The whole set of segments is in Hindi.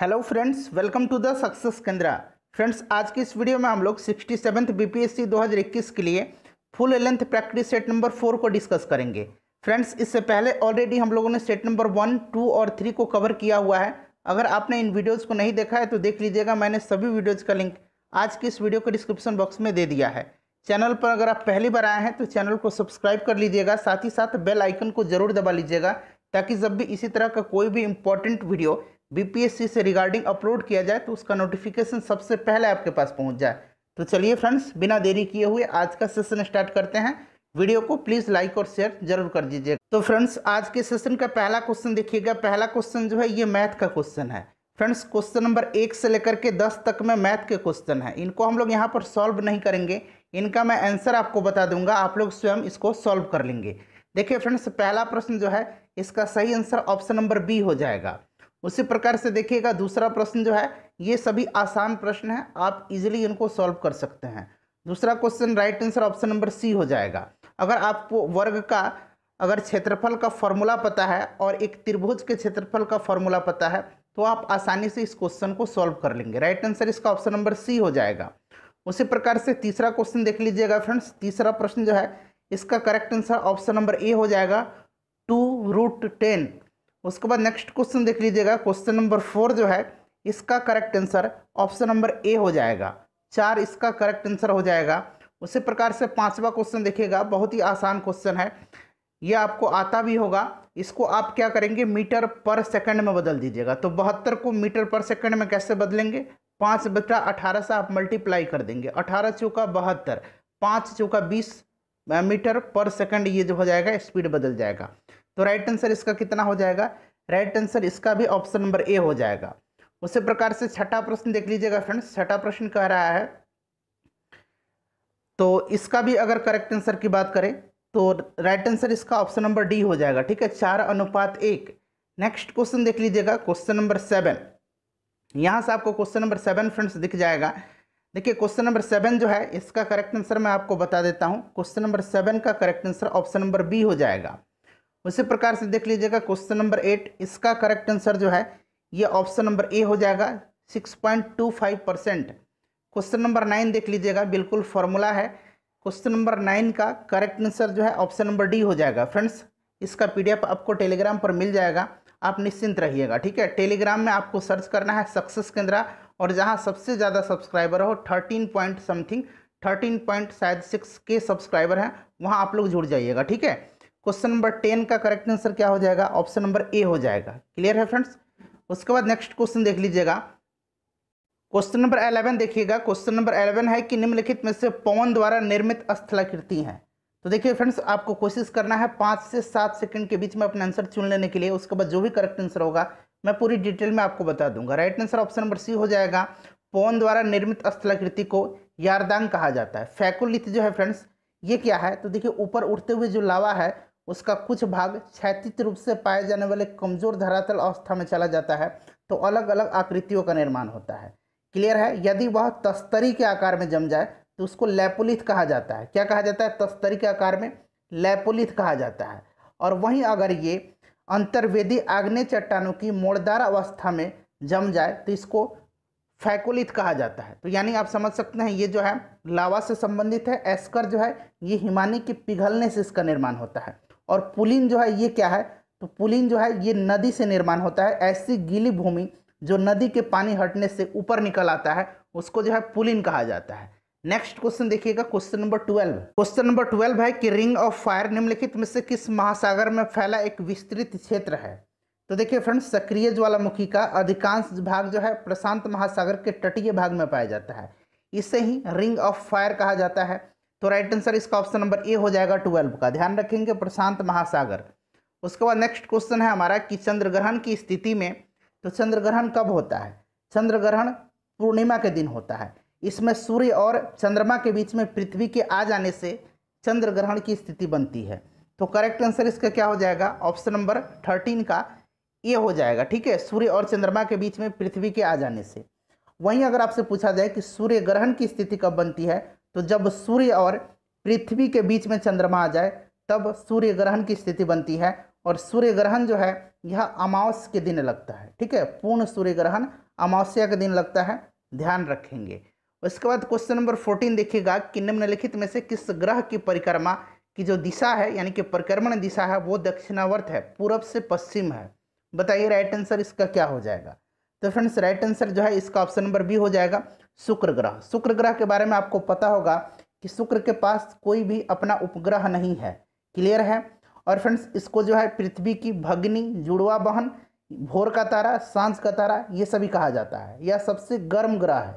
hello friends welcome to the success Kendra friends आज की इस वीडियो में हम लोग सिक्सटी सेवन्थ बी पी के लिए full length practice set number four को डिस्कस करेंगे फ्रेंड्स इससे पहले ऑलरेडी हम लोगों ने सेट नंबर वन टू और थ्री को कवर किया हुआ है अगर आपने इन वीडियोज़ को नहीं देखा है तो देख लीजिएगा मैंने सभी वीडियोज़ का लिंक आज की इस वीडियो के डिस्क्रिप्शन बॉक्स में दे दिया है चैनल पर अगर आप पहली बार आए हैं तो चैनल को सब्सक्राइब कर लीजिएगा साथ ही साथ बेल आइकन को जरूर दबा लीजिएगा ताकि जब भी इसी तरह का कोई भी इम्पोर्टेंट वीडियो बीपीएससी से रिगार्डिंग अपलोड किया जाए तो उसका नोटिफिकेशन सबसे पहले आपके पास पहुंच जाए तो चलिए फ्रेंड्स बिना देरी किए हुए आज का सेशन स्टार्ट करते हैं वीडियो को प्लीज़ लाइक और शेयर जरूर कर दीजिएगा तो फ्रेंड्स आज के सेशन का पहला क्वेश्चन देखिएगा पहला क्वेश्चन जो है ये मैथ का क्वेश्चन है फ्रेंड्स क्वेश्चन नंबर एक से लेकर के दस तक में मैथ के क्वेश्चन है इनको हम लोग यहाँ पर सॉल्व नहीं करेंगे इनका मैं आंसर आपको बता दूंगा आप लोग स्वयं इसको सॉल्व कर लेंगे देखिए फ्रेंड्स पहला प्रश्न जो है इसका सही आंसर ऑप्शन नंबर बी हो जाएगा उसी प्रकार से देखिएगा दूसरा प्रश्न जो है ये सभी आसान प्रश्न है आप इजीली इनको सॉल्व कर सकते हैं दूसरा question right answer option number C हो जाएगा अगर आपको वर्ग का अगर क्षेत्रफल का फॉर्मूला पता है और एक त्रिभुज के क्षेत्रफल का फॉर्मूला पता है तो आप आसानी से इस क्वेश्चन को सॉल्व कर लेंगे राइट आंसर इसका ऑप्शन नंबर सी हो जाएगा उसी प्रकार से तीसरा क्वेश्चन देख लीजिएगा फ्रेंड्स तीसरा प्रश्न जो है इसका correct answer option number A हो जाएगा टू रूट टेन उसके बाद नेक्स्ट क्वेश्चन देख लीजिएगा क्वेश्चन नंबर फोर जो है इसका correct answer option number A हो जाएगा चार इसका करेक्ट आंसर हो जाएगा उसी प्रकार से पांचवा क्वेश्चन देखिएगा बहुत ही आसान क्वेश्चन है ये आपको आता भी होगा इसको आप क्या करेंगे मीटर पर सेकंड में बदल दीजिएगा तो बहत्तर को मीटर पर सेकंड में कैसे बदलेंगे पाँच बटा अठारह से आप मल्टीप्लाई कर देंगे अठारह चौका बहत्तर पाँच चौका बीस मीटर पर सेकंड ये जो हो जाएगा स्पीड बदल जाएगा तो राइट आंसर इसका कितना हो जाएगा राइट आंसर इसका भी ऑप्शन नंबर ए हो जाएगा उसी प्रकार से छठा प्रश्न देख लीजिएगा फ्रेंड्स छठा प्रश्न कह रहा है तो इसका भी अगर करेक्ट आंसर की बात करें तो राइट आंसर इसका ऑप्शन नंबर डी हो जाएगा ठीक है चार अनुपात एक नेक्स्ट क्वेश्चन देख लीजिएगा क्वेश्चन नंबर सेवन यहां से आपको क्वेश्चन नंबर सेवन फ्रेंड्स दिख जाएगा देखिए क्वेश्चन नंबर सेवन जो है इसका करेक्ट आंसर मैं आपको बता देता हूं क्वेश्चन नंबर सेवन का correct answer option number B हो जाएगा उसी प्रकार से देख लीजिएगा क्वेश्चन नंबर एट इसका करेक्ट आंसर जो है ये ऑप्शन नंबर ए हो जाएगा six point two five percent question number nine देख लीजिएगा बिल्कुल फॉर्मूला है क्वेश्चन नंबर नाइन का करेक्ट आंसर जो है ऑप्शन नंबर डी हो जाएगा फ्रेंड्स इसका पी आपको टेलीग्राम पर मिल जाएगा आप निश्चिंत रहिएगा ठीक है टेलीग्राम में आपको सर्च करना है सक्सेस केंद्रा और जहाँ सबसे ज़्यादा सब्सक्राइबर हो thirteen point something thirteen point शायद सिक्स के सब्सक्राइबर हैं वहाँ आप लोग जुड़ जाइएगा ठीक है क्वेश्चन नंबर टेन का करेक्ट आंसर क्या हो जाएगा ऑप्शन नंबर ए हो जाएगा क्लियर है फ्रेंड्स उसके बाद नेक्स्ट क्वेश्चन देख लीजिएगा क्वेश्चन नंबर अलेवन देखिएगा क्वेश्चन नंबर अलेवन है कि निम्नलिखित में से पवन द्वारा निर्मित स्थलाकृति हैं तो देखिए फ्रेंड्स आपको कोशिश करना है पाँच से सात सेकंड के बीच में अपना आंसर चुन लेने के लिए उसके बाद जो भी करेक्ट आंसर होगा मैं पूरी डिटेल में आपको बता दूंगा right answer option number C हो जाएगा पवन द्वारा निर्मित स्थलाकृति को यारदांग कहा जाता है फैकुलिथ जो है फ्रेंड्स ये क्या है तो देखिए ऊपर उठते हुए जो लावा है उसका कुछ भाग क्षैतिक रूप से पाए जाने वाले कमजोर धरातल अवस्था में चला जाता है तो अलग अलग आकृतियों का निर्माण होता है क्लियर है यदि वह तस्तरी के आकार में जम जाए तो उसको लैपोलिथ कहा जाता है क्या कहा जाता है तस्तरी के आकार में लैपोलिथ कहा जाता है और वहीं अगर ये अंतर्वेदी आग्नेय चट्टानों की मोड़दार अवस्था में जम जाए तो इसको फैकोलिथ कहा जाता है तो यानी आप समझ सकते हैं ये जो है लावा से संबंधित है एस्कर जो है ये हिमानी के पिघलने से इसका निर्माण होता है और पुलिन जो है ये क्या है तो पुलिन जो है ये नदी से निर्माण होता है ऐसी गीली भूमि जो नदी के पानी हटने से ऊपर निकल आता है उसको जो है पुलिन कहा जाता है नेक्स्ट क्वेश्चन देखिएगा question number twelve question number twelve है कि रिंग ऑफ फायर निम्नलिखित में से किस महासागर में फैला एक विस्तृत क्षेत्र है तो देखिए फ्रेंड्स सक्रिय ज्वालामुखी का अधिकांश भाग जो है प्रशांत महासागर के तटीय भाग में पाया जाता है इसे ही रिंग ऑफ फायर कहा जाता है तो राइट आंसर इसका ऑप्शन नंबर ए हो जाएगा ट्वेल्व का ध्यान रखेंगे प्रशांत महासागर उसके बाद नेक्स्ट क्वेश्चन है हमारा कि चंद्र ग्रहण की स्थिति में तो चंद्र ग्रहण कब होता है चंद्र ग्रहण पूर्णिमा के दिन होता है इसमें सूर्य और चंद्रमा के बीच में पृथ्वी के आ जाने से चंद्र ग्रहण की स्थिति बनती है तो करेक्ट आंसर इसका क्या हो जाएगा ऑप्शन नंबर थर्टीन का ए हो जाएगा ठीक है सूर्य और चंद्रमा के बीच में पृथ्वी के आ जाने से वहीं अगर आपसे पूछा जाए कि सूर्य ग्रहण की स्थिति कब बनती है तो जब सूर्य और पृथ्वी के बीच में चंद्रमा आ जाए तब सूर्य ग्रहण की स्थिति बनती है और सूर्य ग्रहण जो है यह अमावस के दिन लगता है ठीक है पूर्ण सूर्य ग्रहण अमावस्या के दिन लगता है ध्यान रखेंगे उसके बाद क्वेश्चन नंबर फोर्टीन देखिएगा कि निम्नलिखित में से किस ग्रह की परिक्रमा की जो दिशा है यानी कि परिक्रमण दिशा है वो दक्षिणावर्त है पूर्व से पश्चिम है बताइए राइट आंसर इसका क्या हो जाएगा तो फ्रेंड्स राइट आंसर जो है इसका ऑप्शन नंबर बी हो जाएगा शुक्र ग्रह शुक्र ग्रह के बारे में आपको पता होगा कि शुक्र के पास कोई भी अपना उपग्रह नहीं है क्लियर है और फ्रेंड्स इसको जो है पृथ्वी की भगनी जुड़वा बहन भोर का तारा सांझ का तारा ये सभी कहा जाता है यह सबसे गर्म ग्रह है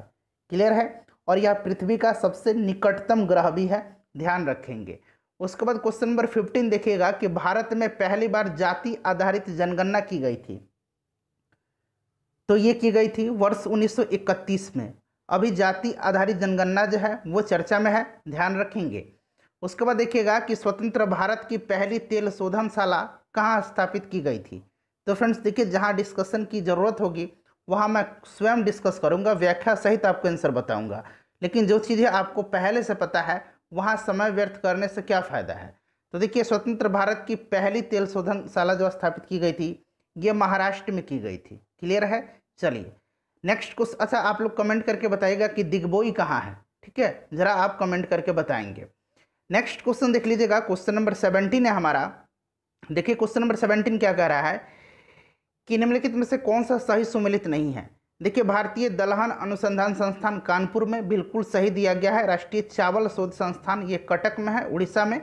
क्लियर है और यह पृथ्वी का सबसे निकटतम ग्रह भी है ध्यान रखेंगे उसके बाद क्वेश्चन नंबर फिफ्टीन देखिएगा कि भारत में पहली बार जाति आधारित जनगणना की गई थी तो ये की गई थी वर्ष 1931 में अभी जाति आधारित जनगणना जो है वो चर्चा में है ध्यान रखेंगे उसके बाद देखिएगा कि स्वतंत्र भारत की पहली तेल शोधनशाला कहाँ स्थापित की गई थी तो फ्रेंड्स देखिए जहाँ डिस्कशन की ज़रूरत होगी वहाँ मैं स्वयं डिस्कस करूँगा व्याख्या सहित आपको आंसर बताऊँगा लेकिन जो चीज़ें आपको पहले से पता है वहाँ समय व्यर्थ करने से क्या फ़ायदा है तो देखिए स्वतंत्र भारत की पहली तेल शोधनशाला जो स्थापित की गई थी ये महाराष्ट्र में की गई थी क्लियर है चलिए नेक्स्ट क्वेश्चन अच्छा आप लोग कमेंट करके बताइएगा कि दिग्बोई कहाँ है ठीक है ज़रा आप कमेंट करके बताएंगे नेक्स्ट क्वेश्चन देख लीजिएगा क्वेश्चन नंबर सेवनटीन है हमारा देखिए क्वेश्चन नंबर सेवनटीन क्या कह रहा है कि निम्नलिखित में से कौन सा सही सुमिलित नहीं है देखिए भारतीय दलहन अनुसंधान संस्थान कानपुर में बिल्कुल सही दिया गया है राष्ट्रीय चावल शोध संस्थान ये कटक में है उड़ीसा में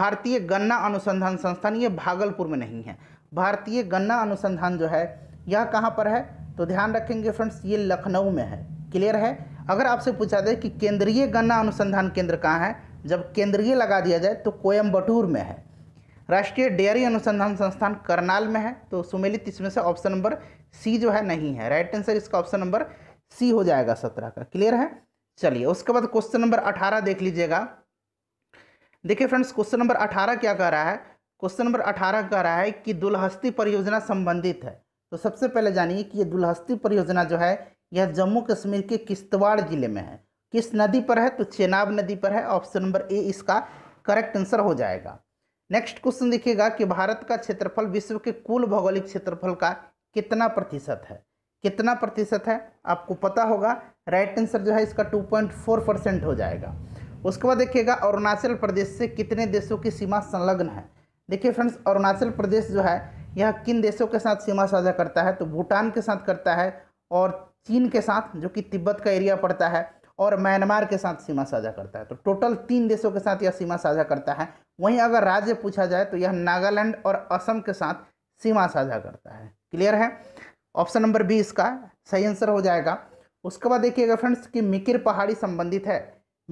भारतीय गन्ना अनुसंधान संस्थान ये भागलपुर में नहीं है भारतीय गन्ना अनुसंधान जो है यह कहाँ पर है तो ध्यान रखेंगे फ्रेंड्स ये लखनऊ में है क्लियर है अगर आपसे पूछा जाए कि केंद्रीय गन्ना अनुसंधान केंद्र कहाँ है जब केंद्रीय लगा दिया जाए तो कोयम्बटूर में है राष्ट्रीय डेयरी अनुसंधान संस्थान करनाल में है तो सुमेलित इसमें से ऑप्शन नंबर सी जो है नहीं है राइट आंसर इसका ऑप्शन नंबर सी हो जाएगा सत्रह का क्लियर है चलिए उसके बाद क्वेश्चन नंबर अठारह देख लीजिएगा देखिए फ्रेंड्स क्वेश्चन नंबर अठारह क्या कह रहा है क्वेश्चन नंबर अठारह कह रहा है कि दुलहस्ती परियोजना संबंधित है तो सबसे पहले जानिए कि ये दुलहस्ती परियोजना जो है यह जम्मू कश्मीर के किश्तवाड़ जिले में है किस नदी पर है तो चेनाब नदी पर है ऑप्शन नंबर ए इसका करेक्ट आंसर हो जाएगा नेक्स्ट क्वेश्चन देखिएगा कि भारत का क्षेत्रफल विश्व के कुल भौगोलिक क्षेत्रफल का कितना प्रतिशत है कितना प्रतिशत है आपको पता होगा राइट आंसर जो है इसका 2.4 परसेंट हो जाएगा उसके बाद देखिएगा अरुणाचल प्रदेश से कितने देशों की सीमा संलग्न है देखिए फ्रेंड्स अरुणाचल प्रदेश जो है यह किन देशों के साथ सीमा साझा करता है तो भूटान के साथ करता है और चीन के साथ जो कि तिब्बत का एरिया पड़ता है और म्यांमार के साथ सीमा साझा करता है तो टोटल तीन देशों के साथ यह सीमा साझा करता है वहीं अगर राज्य पूछा जाए तो यह नागालैंड और असम के साथ सीमा साझा करता है क्लियर है ऑप्शन नंबर बी इसका सही आंसर हो जाएगा उसके बाद देखिएगा फ्रेंड्स कि मिकिर पहाड़ी संबंधित है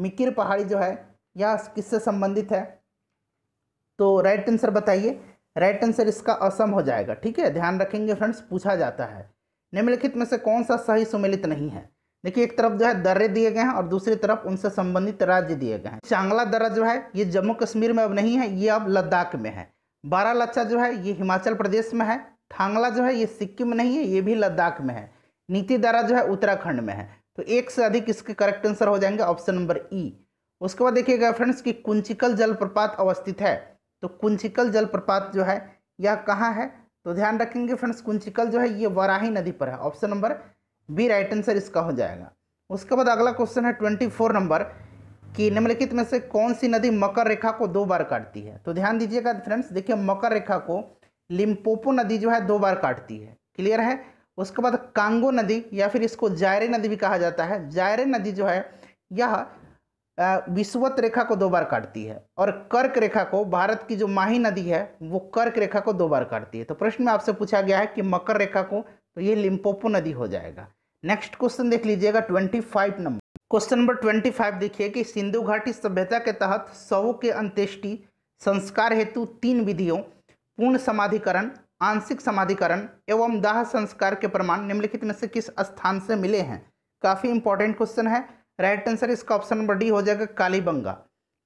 मिकिर पहाड़ी जो है यह किससे संबंधित है तो राइट आंसर बताइए राइट आंसर इसका असम हो जाएगा ठीक है ध्यान रखेंगे फ्रेंड्स पूछा जाता है निम्नलिखित में से कौन सा सही सुमिलित नहीं है देखिए एक तरफ जो है दर्रे दिए गए हैं और दूसरी तरफ उनसे संबंधित राज्य दिए गए हैं चांगला दर्रा जो है ये जम्मू कश्मीर में अब नहीं है ये अब लद्दाख में है बारा लच्छा जो है ये हिमाचल प्रदेश में है थांगला जो है ये सिक्किम में नहीं है ये भी लद्दाख में है नीति दर्रा जो है उत्तराखंड में है तो एक से अधिक इसके करेक्ट आंसर हो जाएंगे ऑप्शन नंबर ई उसके बाद देखिएगा फ्रेंड्स कि कुंचिकल जलप्रपात अवस्थित है तो कुंचिकल जलप्रपात जो है यह कहाँ है तो ध्यान रखेंगे फ्रेंड्स कुंचिकल जो है ये वराही नदी पर है option number B right answer इसका हो जाएगा उसके बाद अगला क्वेश्चन है ट्वेंटी फोर नंबर कि निम्नलिखित में से कौन सी नदी मकर रेखा को दो बार काटती है तो ध्यान दीजिएगा फ्रेंड्स देखिए मकर रेखा को लिम्पोपो नदी जो है दो बार काटती है क्लियर है उसके बाद कांगो नदी या फिर इसको जायरे नदी भी कहा जाता है जायरे नदी जो है यह विश्वत रेखा को दो बार काटती है और कर्क रेखा को भारत की जो माही नदी है वो कर्क रेखा को दो बार काटती है तो प्रश्न में आपसे पूछा गया है कि मकर रेखा को तो ये लिम्पोपो नदी हो जाएगा नेक्स्ट क्वेश्चन देख लीजिएगा twenty five number question number twenty five देखिए कि सिंधु घाटी सभ्यता के तहत सौ के अंत्येष्टि संस्कार हेतु तीन विधियों पूर्ण समाधिकरण आंशिक समाधिकरण एवं दाह संस्कार के प्रमाण निम्नलिखित में से किस स्थान से मिले हैं काफ़ी इंपॉर्टेंट क्वेश्चन है राइट आंसर इसका ऑप्शन नंबर डी हो जाएगा कालीबंगा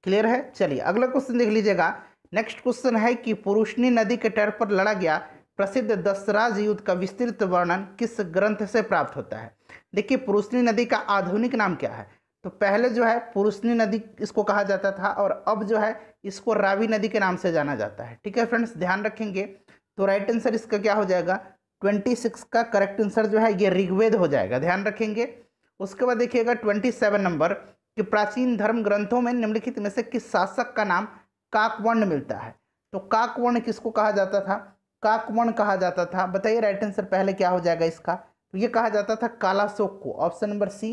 क्लियर है चलिए अगला क्वेश्चन देख लीजिएगा नेक्स्ट क्वेश्चन है कि पुरुषनी नदी के तट पर लड़ा गया प्रसिद्ध दसराज युद्ध का विस्तृत वर्णन किस ग्रंथ से प्राप्त होता है देखिए पुरुषनी नदी का आधुनिक नाम क्या है तो पहले जो है पुरुषनी नदी इसको कहा जाता था और अब जो है इसको रावी नदी के नाम से जाना जाता है ठीक है फ्रेंड्स ध्यान रखेंगे तो राइट आंसर इसका क्या हो जाएगा ट्वेंटी सिक्स का करेक्ट आंसर जो है ये ऋग्वेद हो जाएगा ध्यान रखेंगे उसके बाद देखिएगा ट्वेंटी सेवन नंबर कि प्राचीन धर्म ग्रंथों में निम्नलिखित में से किस शासक का नाम काकवर्ण मिलता है तो काकवर्ण किसको कहा जाता था काकवर्ण कहा जाता था बताइए राइट आंसर पहले क्या हो जाएगा इसका तो ये कहा जाता था कालाशोक को option number C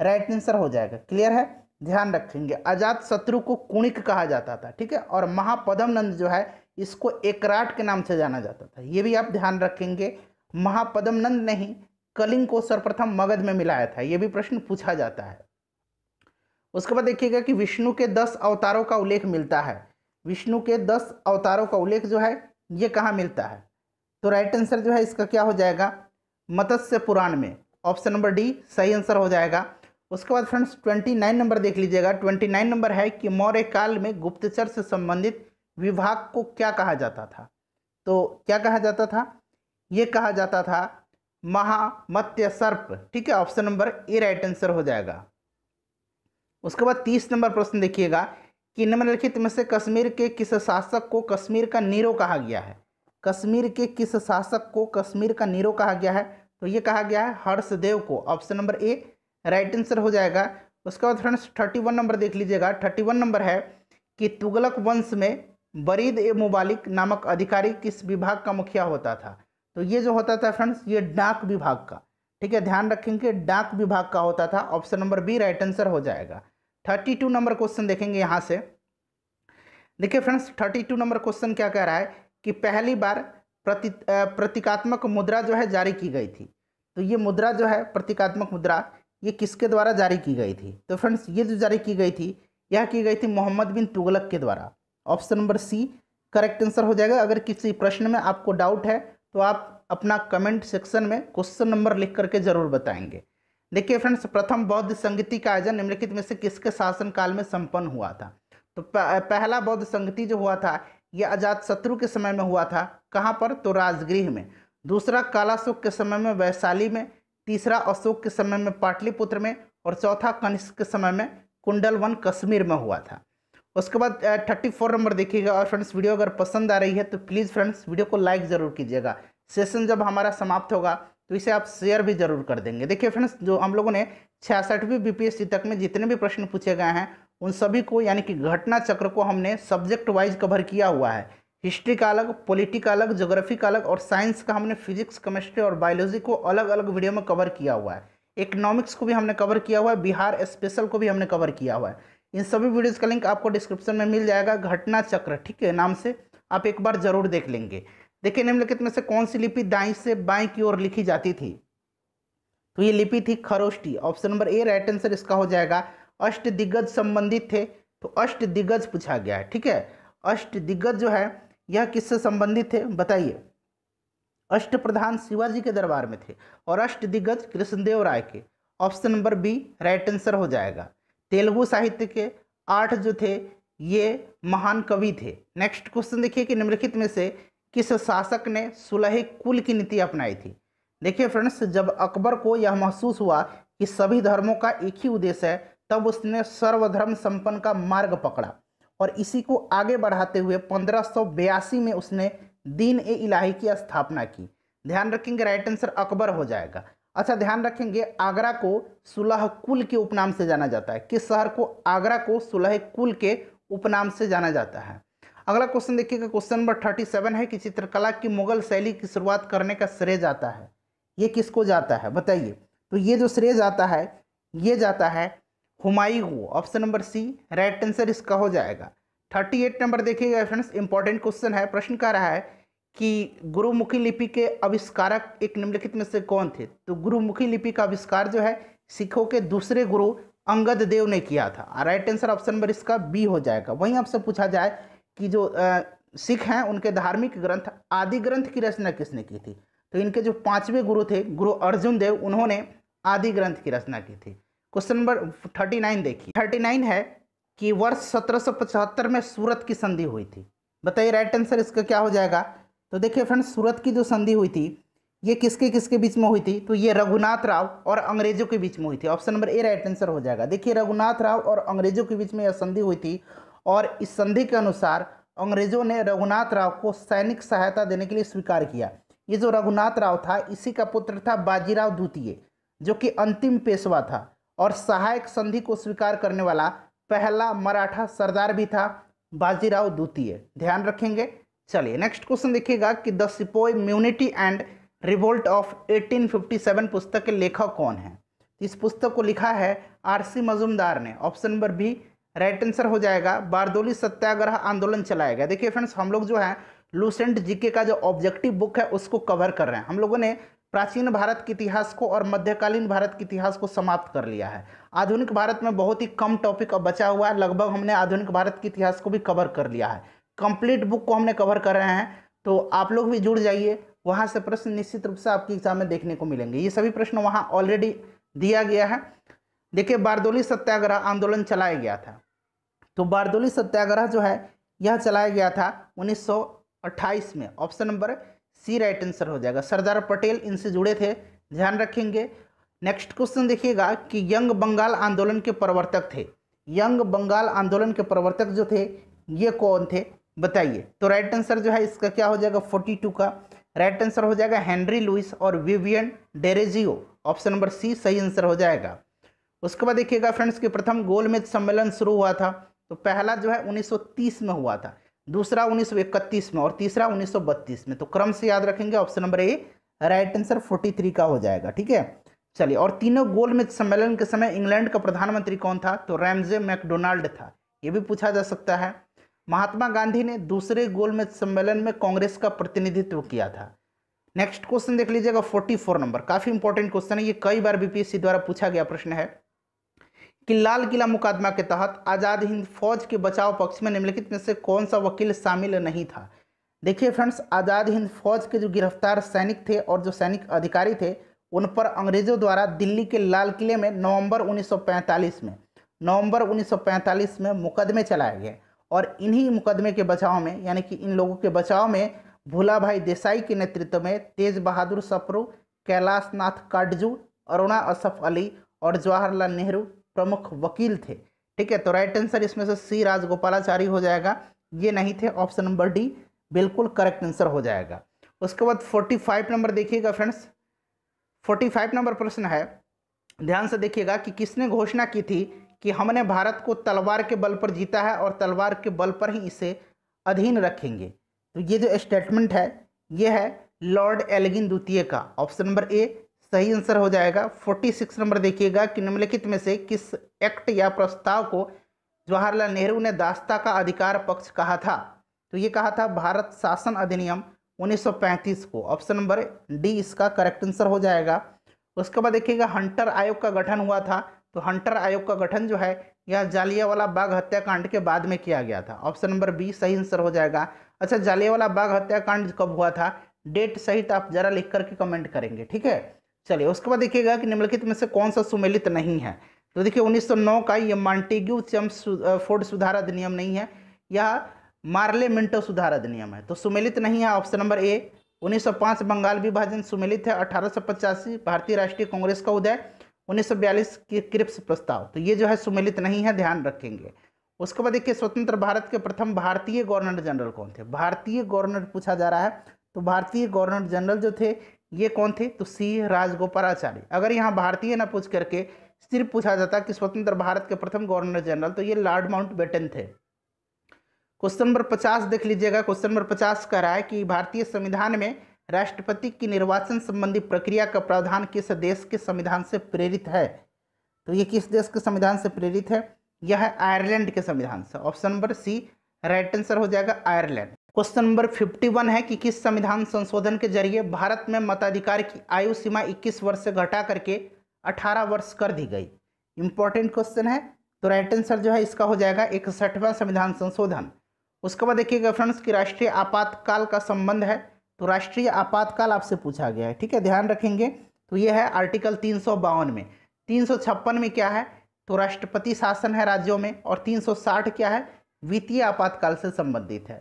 right answer हो जाएगा क्लियर है ध्यान रखेंगे अजात शत्रु को कुणिक कहा जाता था ठीक है और महापदम नंद जो है इसको एकराट के नाम से जाना जाता था ये भी आप ध्यान रखेंगे महापदम नंद नहीं कलिंग को सर्वप्रथम मगध में मिलाया था यह भी प्रश्न पूछा जाता है उसके बाद देखिएगा कि विष्णु के दस अवतारों का उल्लेख मिलता है विष्णु के दस अवतारों का उल्लेख जो है ये कहाँ मिलता है तो राइट आंसर जो है इसका क्या हो जाएगा मत्स्य पुराण में ऑप्शन नंबर डी सही आंसर हो जाएगा उसके बाद फ्रेंड्स ट्वेंटी नाइन नंबर देख लीजिएगा ट्वेंटी नाइन नंबर है कि मौर्य काल में गुप्तचर से संबंधित विभाग को क्या कहा जाता था तो क्या कहा जाता था ये कहा जाता था महामत्य सर्प ठीक है option number A right answer हो जाएगा उसके बाद तीस नंबर प्रश्न देखिएगा कि निम्नलिखित में से कश्मीर के किस शासक को कश्मीर का नीरो कहा गया है कश्मीर के किस शासक को कश्मीर का नीरो कहा गया है तो ये कहा गया है हर्षदेव को option number A right answer हो जाएगा उसके बाद फ्रेंड्स थर्टी वन नंबर देख लीजिएगा थर्टी वन नंबर है कि तुगलक वंश में बरीद ए मुबालिक नामक अधिकारी किस विभाग का मुखिया होता था तो ये जो होता था फ्रेंड्स ये डाक विभाग का ठीक है ध्यान रखेंगे डाक विभाग का होता था option number B right answer हो जाएगा थर्टी टू नंबर क्वेश्चन देखेंगे यहाँ से देखिए friends thirty two number question क्या कह रहा है कि पहली बार प्रति प्रतीकात्मक मुद्रा जो है जारी की गई थी तो ये मुद्रा जो है प्रतीकात्मक मुद्रा ये किसके द्वारा जारी की गई थी तो फ्रेंड्स ये जो जारी की गई थी यह की गई थी मोहम्मद बिन तुगलक के द्वारा option number C correct answer हो जाएगा अगर किसी प्रश्न में आपको डाउट है तो आप अपना कमेंट सेक्शन में क्वेश्चन नंबर लिख करके ज़रूर बताएंगे देखिए फ्रेंड्स प्रथम बौद्ध संगति का आयोजन निम्नलिखित में से किसके शासनकाल में संपन्न हुआ था तो पहला बौद्ध संगति जो हुआ था यह अजात शत्रु के समय में हुआ था कहाँ पर तो राजगृह में दूसरा कालाशोक के समय में वैशाली में तीसरा अशोक के समय में पाटलिपुत्र में और चौथा कनिष्क के समय में कुंडलवन कश्मीर में हुआ था उसके बाद थर्टी फोर नंबर देखिएगा और फ्रेंड्स वीडियो अगर पसंद आ रही है तो प्लीज़ फ्रेंड्स वीडियो को लाइक ज़रूर कीजिएगा सेशन जब हमारा समाप्त होगा तो इसे आप शेयर भी जरूर कर देंगे देखिए फ्रेंड्स जो हम लोगों ने छियासठवीं बीपीएससी तक में जितने भी प्रश्न पूछे गए हैं उन सभी को यानी कि घटना चक्र को हमने सब्जेक्ट वाइज कवर किया हुआ है हिस्ट्री का अलग पॉलिटी का अलग ज्योग्राफी का अलग और साइंस का हमने फिजिक्स केमिस्ट्री और बायोलॉजी को अलग अलग वीडियो में कवर किया हुआ है इकोनॉमिक्स को भी हमने कवर किया हुआ है बिहार स्पेशल को भी हमने कवर किया हुआ है इन सभी वीडियोज़ का लिंक आपको डिस्क्रिप्शन में मिल जाएगा घटना चक्र ठीक है नाम से आप एक बार ज़रूर देख लेंगे देखिए निम्नलिखित में से कौन सी लिपि दाई से बाई की ओर लिखी जाती थी तो ये लिपि थी Kharosthi option number A right answer इसका हो जाएगा अष्ट दिग्गज संबंधित थे तो अष्ट दिग्गज पूछा गया है ठीक है अष्ट दिग्गज जो है यह किससे संबंधित थे बताइए अष्ट प्रधान शिवाजी के दरबार में थे और अष्ट दिग्गज कृष्णदेव राय के option number B right answer हो जाएगा तेलुगु साहित्य के आठ जो थे ये महान कवि थे नेक्स्ट क्वेश्चन देखिए कि निम्नलिखित में से किस शासक ने सुलह कुल की नीति अपनाई थी देखिए फ्रेंड्स जब अकबर को यह महसूस हुआ कि सभी धर्मों का एक ही उद्देश्य है तब उसने सर्वधर्म संपन्न का मार्ग पकड़ा और इसी को आगे बढ़ाते हुए पंद्रह में उसने दीन ए इलाही की स्थापना की ध्यान रखेंगे राइट आंसर अकबर हो जाएगा अच्छा ध्यान रखेंगे आगरा को सुलह कुल के उपनाम से जाना जाता है किस शहर को आगरा को सुलह कुल के उपनाम से जाना जाता है अगला क्वेश्चन देखिएगा क्वेश्चन नंबर थर्टी सेवन है कि चित्रकला की मुगल शैली की शुरुआत करने का श्रेय जाता है ये किसको जाता है बताइए तो ये जो श्रेय जाता है ये जाता है हुमायूं को option number C right answer इसका हो जाएगा थर्टी एट नंबर देखिएगा फ्रेंड्स इंपॉर्टेंट क्वेश्चन है प्रश्न कह रहा है कि गुरुमुखी लिपि के आविष्कारक एक निम्नलिखित में से कौन थे तो गुरुमुखी लिपि का आविष्कार जो है सिखों के दूसरे गुरु अंगद देव ने किया था राइट आंसर ऑप्शन नंबर इसका बी हो जाएगा वहीं आपसे पूछा जाए कि जो आ, सिख हैं उनके धार्मिक ग्रंथ आदि ग्रंथ की रचना किसने की थी तो इनके जो पांचवें गुरु थे गुरु अर्जुन देव उन्होंने आदि ग्रंथ की रचना की थी क्वेश्चन नंबर थर्टी नाइन देखिए थर्टी नाइन है कि वर्ष सत्रह में सूरत की संधि हुई थी बताइए राइट आंसर इसका क्या हो जाएगा तो देखिए फ्रेंड्स सूरत की जो संधि हुई थी ये किसके किसके बीच में हुई थी तो ये रघुनाथ राव और अंग्रेजों के बीच में हुई थी option number A right answer हो जाएगा देखिए रघुनाथ राव और अंग्रेजों के बीच में यह संधि हुई थी और इस संधि के अनुसार अंग्रेजों ने रघुनाथ राव को सैनिक सहायता देने के लिए स्वीकार किया ये जो रघुनाथ राव था इसी का पुत्र था बाजीराव द्वितीय जो कि अंतिम पेशवा था और सहायक संधि को स्वीकार करने वाला पहला मराठा सरदार भी था बाजीराव द्वितीय ध्यान रखेंगे चलिए नेक्स्ट क्वेश्चन देखिएगा कि the sepoy mutiny and revolt of 1857 पुस्तक के लेखक कौन है इस पुस्तक को लिखा है आरसी मजुमदार ने option number B right answer हो जाएगा बारदोली सत्याग्रह आंदोलन चलाया गया देखिए फ्रेंड्स हम लोग जो है लूसेंट जीके का जो ऑब्जेक्टिव बुक है उसको कवर कर रहे हैं हम लोगों ने प्राचीन भारत के इतिहास को और मध्यकालीन भारत के इतिहास को समाप्त कर लिया है आधुनिक भारत में बहुत ही कम टॉपिक अब बचा हुआ है लगभग हमने आधुनिक भारत के इतिहास को भी कवर कर लिया है कंप्लीट बुक को हमने कवर कर रहे हैं तो आप लोग भी जुड़ जाइए वहाँ से प्रश्न निश्चित रूप से आपकी एग्जाम में देखने को मिलेंगे ये सभी प्रश्न वहाँ ऑलरेडी दिया गया है देखिए बारदोली सत्याग्रह आंदोलन चलाया गया था तो बारदोली सत्याग्रह जो है यह चलाया गया था 1928 में option number C right answer हो जाएगा सरदार पटेल इनसे जुड़े थे ध्यान रखेंगे नेक्स्ट क्वेश्चन देखिएगा कि यंग बंगाल आंदोलन के प्रवर्तक थे यंग बंगाल आंदोलन के प्रवर्तक जो थे ये कौन थे बताइए तो राइट आंसर जो है इसका क्या हो जाएगा फोर्टी टू का राइट आंसर हो जाएगा हेनरी लुइस और Vivian Derozio option number C सही आंसर हो जाएगा उसके बाद देखिएगा फ्रेंड्स कि प्रथम गोलमेज सम्मेलन शुरू हुआ था तो पहला जो है 1930 में हुआ था दूसरा 1931 में और तीसरा 1932 में तो क्रम से याद रखेंगे option number A right answer 43 का हो जाएगा ठीक है चलिए और तीनों गोलमेज सम्मेलन के समय इंग्लैंड का प्रधानमंत्री कौन था तो रैमजे मैकडोनाल्ड था ये भी पूछा जा सकता है महात्मा गांधी ने दूसरे गोलमेज सम्मेलन में कांग्रेस का प्रतिनिधित्व किया था नेक्स्ट क्वेश्चन देख लीजिएगा फोर्टी फोर नंबर काफ़ी इंपॉर्टेंट क्वेश्चन है ये कई बार बीपीएससी द्वारा पूछा गया प्रश्न है कि लाल किला मुकदमा के तहत आज़ाद हिंद फौज के बचाव पक्ष में निम्नलिखित में से कौन सा वकील शामिल नहीं था देखिए फ्रेंड्स आज़ाद हिंद फौज के जो गिरफ्तार सैनिक थे और जो सैनिक अधिकारी थे उन पर अंग्रेजों द्वारा दिल्ली के लाल किले में नवंबर 1945 में नवंबर 1945 में मुकदमे चलाए गए और इन्हीं मुकदमे के बचाव में यानी कि इन लोगों के बचाव में भोला भाई देसाई के नेतृत्व में तेज बहादुर सप्रू कैलाश नाथ काटजू अरुणा असफ अली और जवाहरलाल नेहरू प्रमुख वकील थे ठीक है तो राइट आंसर इसमें से सी राजगोपालाचारी हो जाएगा ये नहीं थे ऑप्शन नंबर डी बिल्कुल करेक्ट आंसर हो जाएगा उसके बाद फोर्टी फाइव नंबर देखिएगा फ्रेंड्स फोर्टी फाइव नंबर प्रश्न है ध्यान से देखिएगा कि किसने घोषणा की थी कि हमने भारत को तलवार के बल पर जीता है और तलवार के बल पर ही इसे अधीन रखेंगे तो ये जो स्टेटमेंट है ये है लॉर्ड एलगिन द्वितीय का ऑप्शन नंबर ए सही आंसर हो जाएगा फोर्टी सिक्स नंबर देखिएगा कि निम्नलिखित में से किस एक्ट या प्रस्ताव को जवाहरलाल नेहरू ने दास्ता का अधिकार पक्ष कहा था तो ये कहा था भारत शासन अधिनियम 1935 को ऑप्शन नंबर डी इसका करेक्ट आंसर हो जाएगा उसके बाद देखिएगा हंटर आयोग का गठन हुआ था तो हंटर आयोग का गठन जो है यह जालियावाला बाग हत्याकांड के बाद में किया गया था ऑप्शन नंबर बी सही आंसर हो जाएगा अच्छा जालियावाला बाग हत्याकांड कब हुआ था डेट सहित आप जरा लिख करके कमेंट करेंगे ठीक है चलिए उसके बाद देखिएगा कि निम्नलिखित में से कौन सा सुमेलित नहीं है तो देखिए 1909 का ये मॉन्टेग्यू चम फोर्ड सुधार अधिनियम नहीं है यह मार्ले मिंटो सुधार अधिनियम है तो सुमेलित नहीं है ऑप्शन नंबर ए 1905 बंगाल विभाजन सुमेलित है अठारह भारतीय राष्ट्रीय कांग्रेस का उदय 1942 के क्रिप्स प्रस्ताव तो ये जो है सुमेलित नहीं है ध्यान रखेंगे उसके बाद देखिए स्वतंत्र भारत के प्रथम भारतीय गवर्नर जनरल कौन थे भारतीय गवर्नर पूछा जा रहा है तो भारतीय गवर्नर जनरल जो थे ये कौन थे तो सी राजगोपालाचार्य अगर यहाँ भारतीय ना पूछ करके सिर्फ पूछा जाता कि स्वतंत्र भारत के प्रथम गवर्नर जनरल तो ये लॉर्ड माउंट बेटन थे क्वेश्चन नंबर पचास देख लीजिएगा क्वेश्चन नंबर पचास कह रहा है कि भारतीय संविधान में राष्ट्रपति की निर्वाचन संबंधी प्रक्रिया का प्रावधान किस देश के संविधान से प्रेरित है तो ये किस देश के संविधान से प्रेरित है यह है आयरलैंड के संविधान से option number C right answer हो जाएगा आयरलैंड क्वेश्चन नंबर 51 है कि किस संविधान संशोधन के जरिए भारत में मताधिकार की आयु सीमा 21 वर्ष से घटा करके 18 वर्ष कर दी गई इंपॉर्टेंट क्वेश्चन है तो राइट आंसर जो है इसका हो जाएगा इकसठवां संविधान संशोधन उसके बाद देखिएगा फ्रेंड्स की राष्ट्रीय आपातकाल का संबंध है तो राष्ट्रीय आपातकाल आपसे पूछा गया है ठीक है ध्यान रखेंगे तो ये है आर्टिकल तीन में तीन में क्या है तो राष्ट्रपति शासन है राज्यों में और 360 क्या है वित्तीय आपातकाल से संबंधित है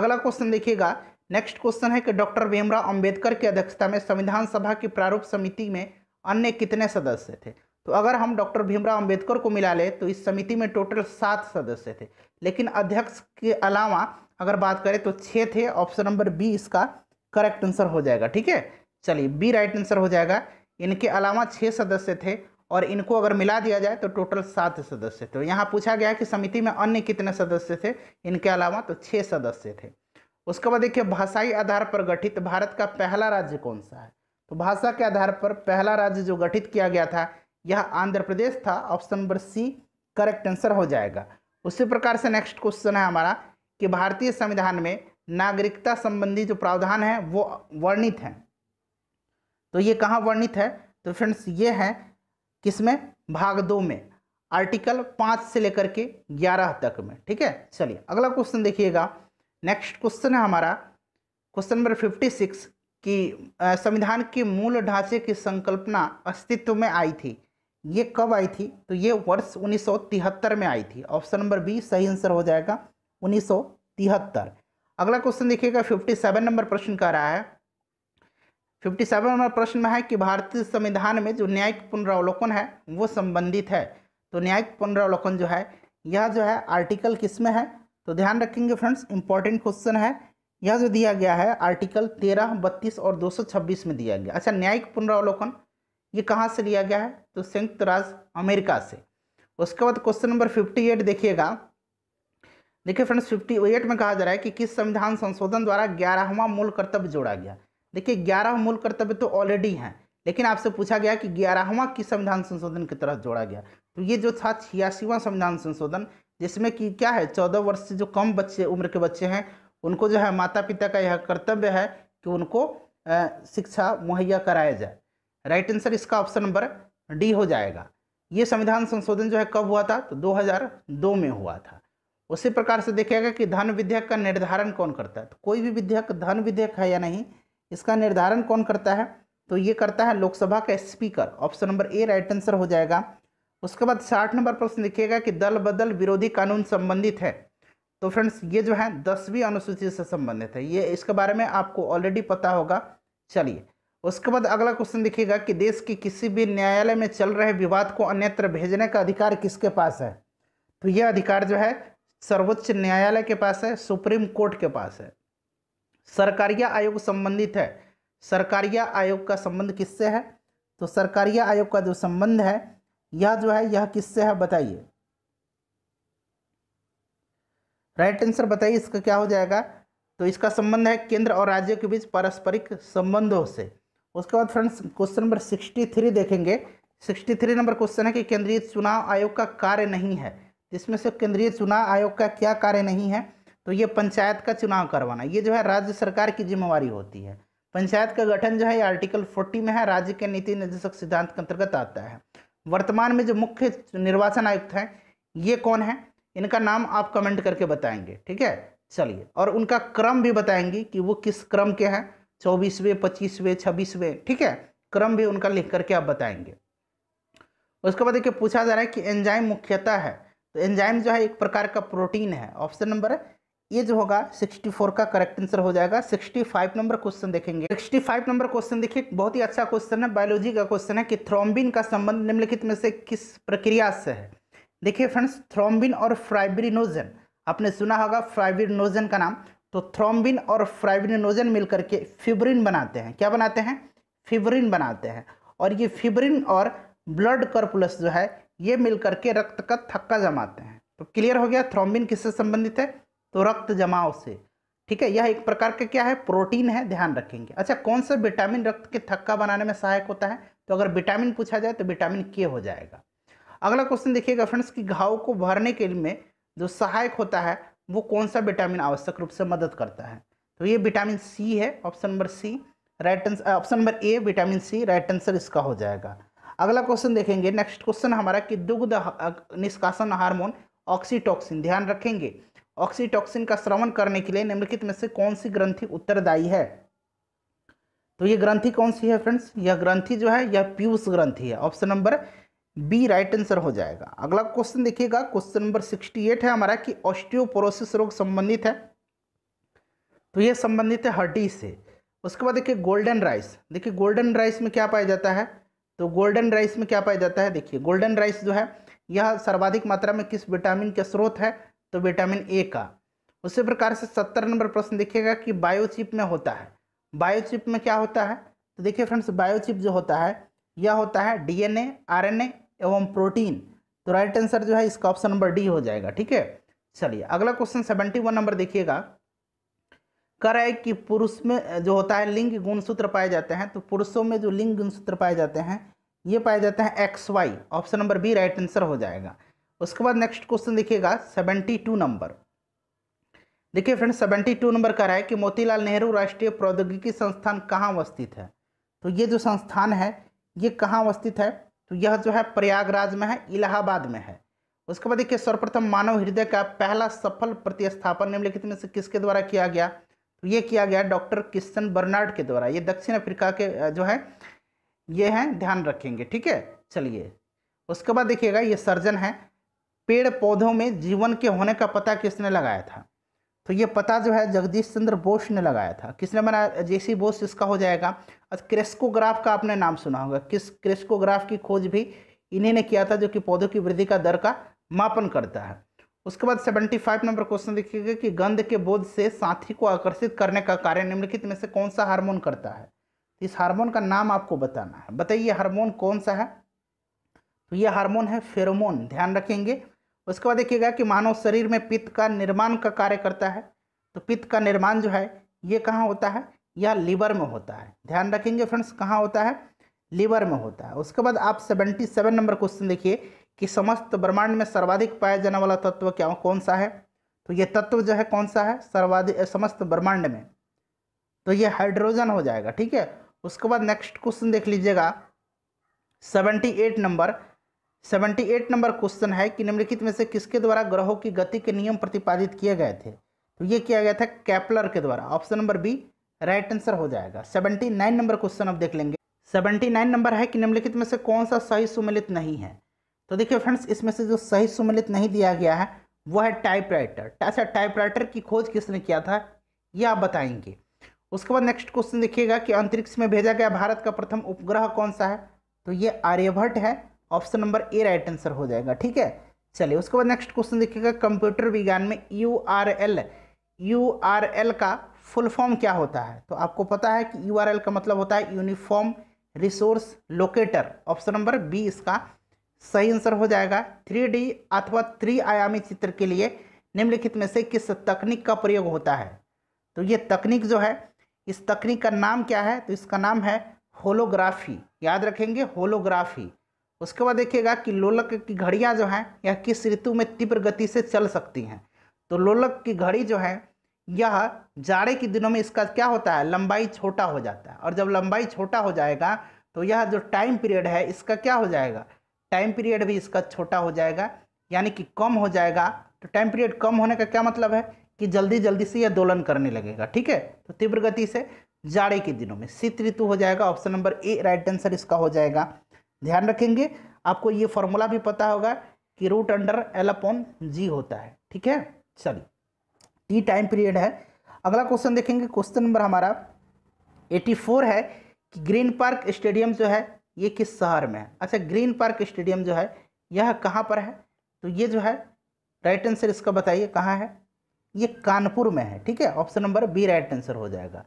अगला क्वेश्चन देखिएगा नेक्स्ट क्वेश्चन है कि डॉक्टर भीमराव अंबेडकर की अध्यक्षता में संविधान सभा की प्रारूप समिति में अन्य कितने सदस्य थे तो अगर हम डॉक्टर भीमराव अंबेडकर को मिला ले तो इस समिति में टोटल सात सदस्य थे लेकिन अध्यक्ष के अलावा अगर बात करें तो छः थे ऑप्शन नंबर बी इसका करेक्ट आंसर हो जाएगा ठीक है चलिए बी राइट आंसर हो जाएगा इनके अलावा छः सदस्य थे और इनको अगर मिला दिया जाए तो टोटल सात सदस्य थे यहाँ पूछा गया कि समिति में अन्य कितने सदस्य थे इनके अलावा तो छः सदस्य थे उसके बाद देखिए भाषाई आधार पर गठित भारत का पहला राज्य कौन सा है तो भाषा के आधार पर पहला राज्य जो गठित किया गया था यह आंध्र प्रदेश था option number C correct answer हो जाएगा उसी प्रकार से नेक्स्ट क्वेश्चन है हमारा कि भारतीय संविधान में नागरिकता संबंधी जो प्रावधान है वो वर्णित हैं तो ये कहाँ वर्णित है तो फ्रेंड्स ये है किसमें भाग दो में आर्टिकल पाँच से लेकर के ग्यारह तक में ठीक है चलिए अगला क्वेश्चन देखिएगा नेक्स्ट क्वेश्चन है हमारा क्वेश्चन नंबर फिफ्टी सिक्स कि संविधान के मूल ढांचे की संकल्पना अस्तित्व में आई थी ये कब आई थी तो ये वर्ष 1973 में आई थी ऑप्शन नंबर बी सही आंसर हो जाएगा 1973 अगला क्वेश्चन देखिएगा फिफ्टी सेवन नंबर प्रश्न कह रहा है फिफ्टी सेवन नंबर प्रश्न में है कि भारतीय संविधान में जो न्यायिक पुनरावलोकन है वो संबंधित है तो न्यायिक पुनरावलोकन जो है यह जो है आर्टिकल किस में है तो ध्यान रखेंगे फ्रेंड्स इंपॉर्टेंट क्वेश्चन है यह जो दिया गया है आर्टिकल तेरह बत्तीस और दो सौ छब्बीस में दिया गया अच्छा न्यायिक पुनरावलोकन ये कहाँ से लिया गया है तो संयुक्त राज्य अमेरिका से उसके बाद क्वेश्चन नंबर फिफ्टी एट देखिएगा देखिए फ्रेंड्स फिफ्टी एट में कहा जा रहा है कि किस संविधान संशोधन द्वारा ग्यारहवां मूल कर्तव्य जोड़ा गया देखिए ग्यारह मूल कर्तव्य तो ऑलरेडी हैं लेकिन आपसे पूछा गया कि ग्यारहवां किस संविधान संशोधन की तरह जोड़ा गया तो ये जो था छियासीवां संविधान संशोधन जिसमें कि क्या है चौदह वर्ष से जो कम बच्चे उम्र के बच्चे हैं उनको जो है माता पिता का यह कर्तव्य है कि उनको शिक्षा मुहैया कराया जाए राइट आंसर इसका ऑप्शन नंबर डी हो जाएगा ये संविधान संशोधन जो है कब हुआ था तो 2002 में हुआ था उसी प्रकार से देखिएगा कि धन विधेयक का निर्धारण कौन करता है तो कोई भी विधेयक धन विधेयक है या नहीं इसका निर्धारण कौन करता है तो ये करता है लोकसभा का speaker option number A right answer हो जाएगा उसके बाद साठ नंबर प्रश्न देखिएगा कि दल बदल विरोधी कानून संबंधित है तो फ्रेंड्स ये जो है दसवीं अनुसूची से संबंधित है ये इसके बारे में आपको ऑलरेडी पता होगा चलिए उसके बाद अगला क्वेश्चन देखिएगा कि देश के किसी भी न्यायालय में चल रहे विवाद को अन्यत्र भेजने का अधिकार किसके पास है तो यह अधिकार जो है सर्वोच्च न्यायालय के पास है सुप्रीम कोर्ट के पास है सरकारिया आयोग संबंधित है सरकारिया आयोग का संबंध किससे है तो सरकारिया आयोग का जो संबंध है यह जो है यह किससे है बताइए राइट आंसर बताइए इसका क्या हो जाएगा तो इसका संबंध है केंद्र और राज्यों के बीच पारस्परिक संबंधों से उसके बाद friends question number sixty three देखेंगे सिक्सटी थ्री नंबर क्वेश्चन है कि केंद्रीय चुनाव आयोग का कार्य नहीं है जिसमें से केंद्रीय चुनाव आयोग का क्या कार्य नहीं है तो ये पंचायत का चुनाव करवाना ये जो है राज्य सरकार की जिम्मेवारी होती है पंचायत का गठन जो है आर्टिकल 40 में है राज्य के नीति निर्देशक सिद्धांत के अंतर्गत आता है वर्तमान में जो मुख्य निर्वाचन आयुक्त हैं ये कौन है इनका नाम आप कमेंट करके बताएंगे ठीक है चलिए और उनका क्रम भी बताएंगे कि वो किस क्रम के हैं चौबीसवें पच्चीसवें छब्बीसवें ठीक है क्रम भी उनका लिख करके आप बताएंगे उसके बाद देखिए पूछा जा रहा है कि एंजाइम मुख्यतः है तो एंजाइम जो है एक प्रकार का प्रोटीन है ऑप्शन नंबर ये जो होगा 64 का करेक्ट आंसर हो जाएगा 65 नंबर क्वेश्चन देखेंगे 65 नंबर क्वेश्चन देखिए बहुत ही अच्छा क्वेश्चन है बायोलॉजी का क्वेश्चन है कि थ्रोम्बिन का संबंध निम्नलिखित में से किस प्रक्रिया से है देखिए फ्रेंड्स थ्रोम्बिन और फ्राइब्रिनोजन आपने सुना होगा फ्राइब्रिनोजन का नाम तो थ्रोम्बिन और फ्राइब्रिनोजन मिलकर के फिब्रिन बनाते हैं क्या बनाते हैं फिब्रिन बनाते हैं और ये फिब्रिन और ब्लड कर्पुलस जो है ये मिलकर के रक्त का थक्का जमाते हैं तो क्लियर हो गया थ्रोम्बिन किससे संबंधित है तो रक्त जमाव से ठीक है यह एक प्रकार का क्या है प्रोटीन है ध्यान रखेंगे अच्छा कौन सा विटामिन रक्त के थक्का बनाने में सहायक होता है तो अगर विटामिन पूछा जाए तो विटामिन के हो जाएगा अगला क्वेश्चन देखिएगा फ्रेंड्स कि घाव को भरने के लिए जो सहायक होता है वो कौन सा विटामिन आवश्यक रूप से मदद करता है तो ये विटामिन सी है option number C right answer option number A vitamin C right answer इसका हो जाएगा अगला क्वेश्चन देखेंगे नेक्स्ट क्वेश्चन हमारा कि दुग्ध निष्कासन हार्मोन ऑक्सीटॉक्सिन ध्यान रखेंगे ऑक्सीटॉक्सिन का श्रवण करने के लिए निम्नलिखित में से कौन सी ग्रंथि उत्तरदायी है तो ये ग्रंथि कौन सी है फ्रेंड्स यह ग्रंथि जो है यह पीयूष ग्रंथि है option number B right answer हो जाएगा अगला क्वेश्चन देखिएगा क्वेश्चन नंबर सिक्सटी एट है हमारा कि ऑस्टियोपोरोसिस रोग संबंधित है तो ये संबंधित है हड्डी से उसके बाद देखिए गोल्डन राइस देखिए गोल्डन राइस में क्या पाया जाता है तो गोल्डन राइस में क्या पाया जाता है देखिए गोल्डन राइस जो है यह सर्वाधिक मात्रा में किस विटामिन का स्रोत है तो विटामिन ए का उसी प्रकार से सत्तर नंबर प्रश्न देखिएगा कि बायोचिप में होता है बायोचिप में क्या होता है तो देखिए फ्रेंड्स बायोचिप जो होता है यह होता है डीएनए आरएनए एवं प्रोटीन तो राइट आंसर जो है इसका ऑप्शन नंबर डी हो जाएगा ठीक है चलिए अगला क्वेश्चन सेवेंटी वन नंबर देखिएगा कर रहा है कि पुरुष में जो होता है लिंग गुणसूत्र पाए जाते हैं तो पुरुषों में जो लिंग गुणसूत्र पाए जाते हैं ये पाए जाते हैं X Y option number B right answer हो जाएगा उसके बाद नेक्स्ट क्वेश्चन देखिएगा सेवेंटी टू नंबर देखिए फ्रेंड सेवेंटी टू नंबर कह रहा है कि मोतीलाल नेहरू राष्ट्रीय प्रौद्योगिकी संस्थान कहाँ अवस्थित है तो ये जो संस्थान है ये कहाँ अवस्थित है तो यह जो है प्रयागराज में है इलाहाबाद में है उसके बाद देखिए सर्वप्रथम मानव हृदय का पहला सफल प्रतिस्थापन निम्नलिखित में से किसके द्वारा किया गया तो ये किया गया डॉक्टर किस्सन बर्नार्ड के द्वारा ये दक्षिण अफ्रीका के जो है ये हैं ध्यान रखेंगे ठीक है चलिए उसके बाद देखिएगा ये सर्जन है पेड़ पौधों में जीवन के होने का पता किसने लगाया था तो ये पता जो है जगदीश चंद्र बोस ने लगाया था किसने बना जेसी बोस इसका हो जाएगा और क्रेस्कोग्राफ का आपने नाम सुना होगा किस क्रेस्कोग्राफ की खोज भी इन्हीं ने किया था जो कि पौधों की वृद्धि का दर का मापन करता है उसके बाद 75 नंबर क्वेश्चन देखिएगा कि गंध के बोध से साथी को आकर्षित करने का कार्य निम्नलिखित में से कौन सा हार्मोन करता है तो इस हार्मोन का नाम आपको बताना है बताइए हार्मोन कौन सा है तो ये हार्मोन है फेरोमोन ध्यान रखेंगे उसके बाद देखिएगा कि मानव शरीर में पित्त का निर्माण का कार्य करता है तो पित्त का निर्माण जो है ये कहाँ होता है यह लीवर में होता है ध्यान रखेंगे फ्रेंड्स कहाँ होता है लीवर में होता है उसके बाद आप सेवेंटी सेवन नंबर क्वेश्चन देखिए कि समस्त ब्रह्मांड में सर्वाधिक पाया जाने वाला तत्व क्या कौन सा है तो ये तत्व जो है कौन सा है सर्वाधिक समस्त ब्रह्मांड में तो ये हाइड्रोजन हो जाएगा ठीक है उसके बाद नेक्स्ट क्वेश्चन देख लीजिएगा seventy eight number seventy eight number question है कि निम्नलिखित में से किसके द्वारा ग्रहों की गति के नियम प्रतिपादित किए गए थे तो ये किया गया था कैपलर के द्वारा option number B right answer हो जाएगा सेवेंटी नाइन नंबर क्वेश्चन आप देख लेंगे सेवेंटी नाइन नंबर है कि निम्नलिखित में से कौन सा सही सुमिलित नहीं है तो देखिए फ्रेंड्स इसमें से जो सही सम्मिलित नहीं दिया गया है वो है टाइपराइटर ऐसा टाइपराइटर की खोज किसने किया था ये आप बताएंगे उसके बाद नेक्स्ट क्वेश्चन देखिएगा कि अंतरिक्ष में भेजा गया भारत का प्रथम उपग्रह कौन सा है तो ये आर्यभट्ट है option number A right answer हो जाएगा ठीक है चलिए उसके बाद नेक्स्ट क्वेश्चन देखिएगा कंप्यूटर विज्ञान में U R L U R L का फुल फॉर्म क्या होता है तो आपको पता है कि यू आर एल का मतलब होता है uniform resource locator option number B इसका सही आंसर हो जाएगा थ्री अथवा थ्री आयामी चित्र के लिए निम्नलिखित में से किस तकनीक का प्रयोग होता है तो ये तकनीक जो है इस तकनीक का नाम क्या है तो इसका नाम है होलोग्राफी याद रखेंगे होलोग्राफी उसके बाद देखिएगा कि लोलक की घड़ियाँ जो हैं यह किस ऋतु में तीव्र गति से चल सकती हैं तो लोलक की घड़ी जो है यह जाड़े के दिनों में इसका क्या होता है लंबाई छोटा हो जाता है और जब लंबाई छोटा हो जाएगा तो यह जो टाइम पीरियड है इसका क्या हो जाएगा टाइम पीरियड भी इसका छोटा हो जाएगा यानी कि कम हो जाएगा तो टाइम पीरियड कम होने का क्या मतलब है कि जल्दी जल्दी से यह दोलन करने लगेगा ठीक है तो तीव्र गति से जाड़े के दिनों में शीत ऋतु हो जाएगा option number A right answer इसका हो जाएगा ध्यान रखेंगे आपको ये फॉर्मूला भी पता होगा कि root under L upon G होता है ठीक है चलिए टी टाइम पीरियड है अगला क्वेश्चन देखेंगे क्वेश्चन नंबर हमारा 84 है कि ग्रीन पार्क स्टेडियम जो है ये किस शहर में है अच्छा ग्रीन पार्क स्टेडियम जो है यह कहाँ पर है तो ये जो है राइट आंसर इसका बताइए कहाँ है ये कानपुर में है ठीक है option number B right answer हो जाएगा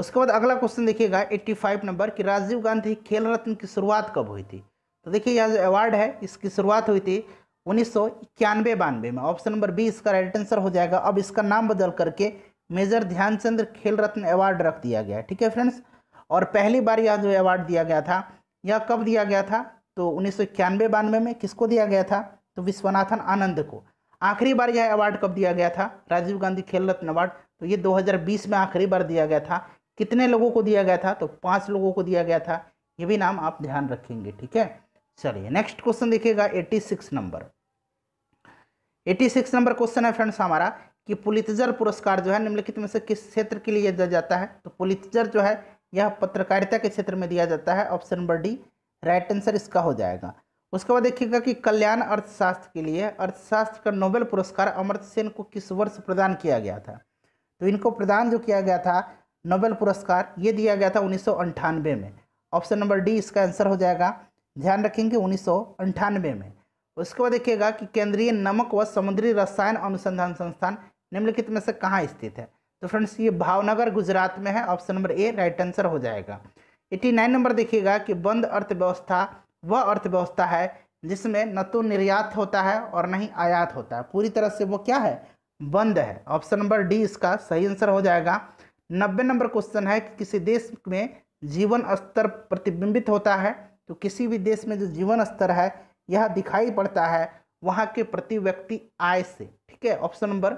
उसके बाद अगला क्वेश्चन देखिएगा 85 नंबर कि राजीव गांधी खेल रत्न की शुरुआत कब हुई थी तो देखिए यह जो अवार्ड है इसकी शुरुआत हुई थी उन्नीस सौ इक्यानवे बानवे में ऑप्शन नंबर बी इसका राइट आंसर हो जाएगा अब इसका नाम बदल करके मेजर ध्यानचंद खेल रत्न अवार्ड रख दिया गया ठीक है फ्रेंड्स और पहली बार यह जो अवार्ड दिया गया था यह कब दिया गया था तो उन्नीस सौ इक्यानवे बानवे में किसको दिया गया था तो विश्वनाथन आनंद को आखिरी बार यह अवार्ड कब दिया गया था राजीव गांधी खेल रत्न अवार्ड तो ये 2020 में आखिरी बार दिया गया था कितने लोगों को दिया गया था तो पांच लोगों को दिया गया था ये भी नाम आप ध्यान रखेंगे ठीक है चलिए नेक्स्ट क्वेश्चन देखिएगा 86 नंबर 86 नंबर क्वेश्चन है फ्रेंड्स हमारा कि पुलितजर पुरस्कार जो है निम्नलिखित में से किस क्षेत्र के लिए दिया जाता है तो पुलितजर जो है यह पत्रकारिता के क्षेत्र में दिया जाता है option number D right answer इसका हो जाएगा उसके बाद देखिएगा कि कल्याण अर्थशास्त्र के लिए अर्थशास्त्र का नोबेल पुरस्कार अमृत सेन को किस वर्ष प्रदान किया गया था तो इनको प्रदान जो किया गया था नोबेल पुरस्कार ये दिया गया था उन्नीस में ऑप्शन नंबर डी इसका आंसर हो जाएगा ध्यान रखेंगे उन्नीस में उसके बाद देखिएगा कि केंद्रीय नमक व समुद्री रसायन अनुसंधान संस्थान निम्नलिखित में से कहाँ स्थित है तो फ्रेंड्स ये भावनगर गुजरात में है option number A right answer हो जाएगा एटी नाइन नंबर देखिएगा कि बंद अर्थव्यवस्था वह अर्थव्यवस्था है जिसमें न तो निर्यात होता है और न ही आयात होता है पूरी तरह से वो क्या है बंद है ऑप्शन नंबर डी इसका सही आंसर हो जाएगा नब्बे नंबर क्वेश्चन है कि किसी देश में जीवन स्तर प्रतिबिंबित होता है तो किसी भी देश में जो जीवन स्तर है यह दिखाई पड़ता है वहाँ के प्रति व्यक्ति आय से ठीक है option number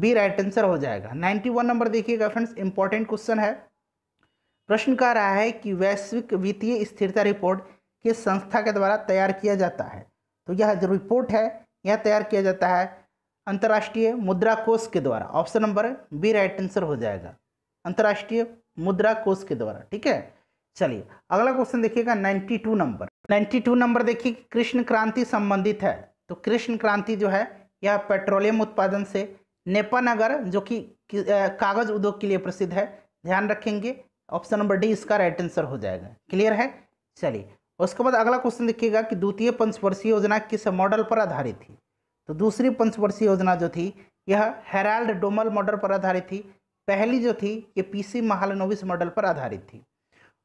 B right answer हो जाएगा 91 नंबर देखिएगा फ्रेंड्स इंपॉर्टेंट क्वेश्चन है प्रश्न कह रहा है कि वैश्विक वित्तीय स्थिरता रिपोर्ट किस संस्था के द्वारा तैयार किया जाता है तो यह जो रिपोर्ट है यह तैयार किया जाता है अंतर्राष्ट्रीय मुद्रा कोष के द्वारा option number B right answer हो जाएगा अंतर्राष्ट्रीय मुद्रा कोष के द्वारा ठीक है चलिए अगला क्वेश्चन देखिएगा 92 नंबर 92 नंबर देखिए कृष्ण क्रांति संबंधित है तो कृष्ण क्रांति जो है यह पेट्रोलियम उत्पादन से नेपानगर जो कि कागज उद्योग के लिए प्रसिद्ध है ध्यान रखेंगे ऑप्शन नंबर डी इसका राइट आंसर हो जाएगा क्लियर है चलिए उसके बाद अगला क्वेश्चन देखिएगा कि द्वितीय पंचवर्षीय योजना किस मॉडल पर आधारित थी तो दूसरी पंचवर्षीय योजना जो थी यह हेराल्ड डोमल मॉडल पर आधारित थी पहली जो थी ये पीसी महालनोविस मॉडल पर आधारित थी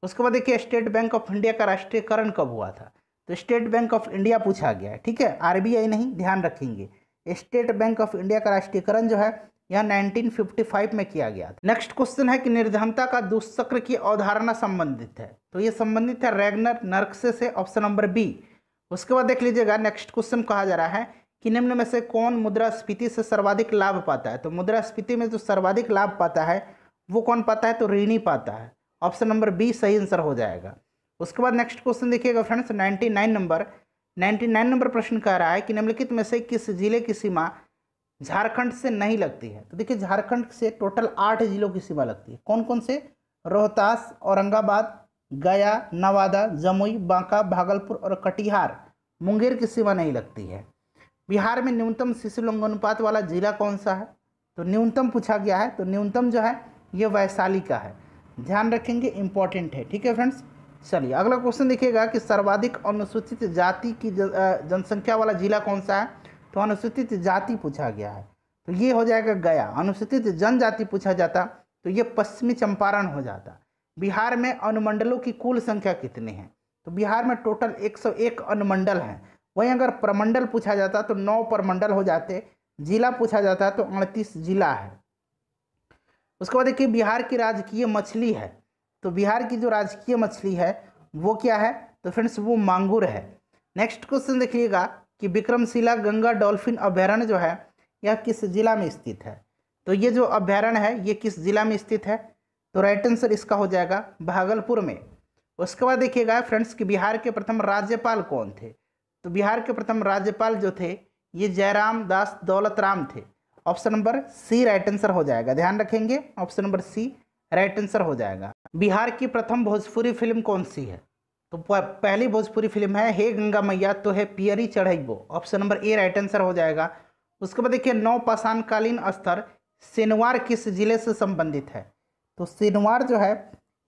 उसके बाद देखिए स्टेट बैंक ऑफ इंडिया का राष्ट्रीयकरण कब हुआ था तो स्टेट बैंक ऑफ इंडिया पूछा गया है ठीक है आरबीआई नहीं ध्यान रखेंगे स्टेट बैंक ऑफ इंडिया का राष्ट्रीयकरण जो है यह 1955 में किया गया नेक्स्ट क्वेश्चन है कि निर्धनता का दुष्चक्र की अवधारणा संबंधित है तो यह संबंधित है रेगनर नर्कसे से ऑप्शन नंबर बी उसके बाद देख लीजिएगा नेक्स्ट क्वेश्चन कहा जा रहा है कि निम्न में से कौन मुद्रास्फीति से सर्वाधिक लाभ पाता है तो मुद्रास्फीति में जो सर्वाधिक लाभ पाता है वो कौन पाता है तो ऋणी पाता है ऑप्शन नंबर बी सही आंसर हो जाएगा उसके बाद नेक्स्ट क्वेश्चन देखिएगा friends ninety nine number ninety nine number प्रश्न कह रहा है कि निम्नलिखित में से किस जिले की सीमा झारखंड से नहीं लगती है तो देखिए झारखंड से टोटल आठ जिलों की सीमा लगती है कौन कौन से रोहतास औरंगाबाद गया नवादा जमुई बांका भागलपुर और कटिहार मुंगेर की सीमा नहीं लगती है बिहार में न्यूनतम शिशु लिंगानुपात वाला जिला कौन सा है तो न्यूनतम पूछा गया है तो न्यूनतम जो है ये वैशाली का है ध्यान रखेंगे इंपॉर्टेंट है ठीक है फ्रेंड्स चलिए अगला क्वेश्चन देखिएगा कि सर्वाधिक अनुसूचित जाति की जनसंख्या वाला जिला कौन सा है तो अनुसूचित जाति पूछा गया है तो ये हो जाएगा गया अनुसूचित जनजाति पूछा जाता तो ये पश्चिमी चंपारण हो जाता बिहार में अनुमंडलों की कुल संख्या कितनी है तो बिहार में टोटल 101 अनुमंडल हैं वहीं अगर प्रमंडल पूछा जाता तो नौ प्रमंडल हो जाते जिला पूछा जाता तो अड़तीस जिला है उसके बाद देखिए बिहार की राजकीय मछली है तो बिहार की जो राजकीय मछली है वो क्या है तो फ्रेंड्स वो मांगुर है नेक्स्ट क्वेश्चन देखिएगा कि विक्रमशिला गंगा डॉल्फिन अभ्यारण्य जो है यह किस जिला में स्थित है तो ये जो अभ्यारण्य है ये किस जिला में स्थित है तो राइट आंसर इसका हो जाएगा भागलपुर में उसके बाद देखिएगा फ्रेंड्स कि बिहार के प्रथम राज्यपाल कौन थे तो बिहार के प्रथम राज्यपाल जो थे ये जयराम दास दौलत राम थे option number C right answer हो जाएगा ध्यान रखेंगे option number C right answer हो जाएगा बिहार की प्रथम भोजपुरी फिल्म कौन सी है तो पहली भोजपुरी फिल्म है हे गंगा मैया तो है पियरी चढ़ई वो option number A right answer हो जाएगा उसके बाद देखिए नौ पाषाणकालीन स्तर सिनवार किस जिले से संबंधित है तो सिनवार जो है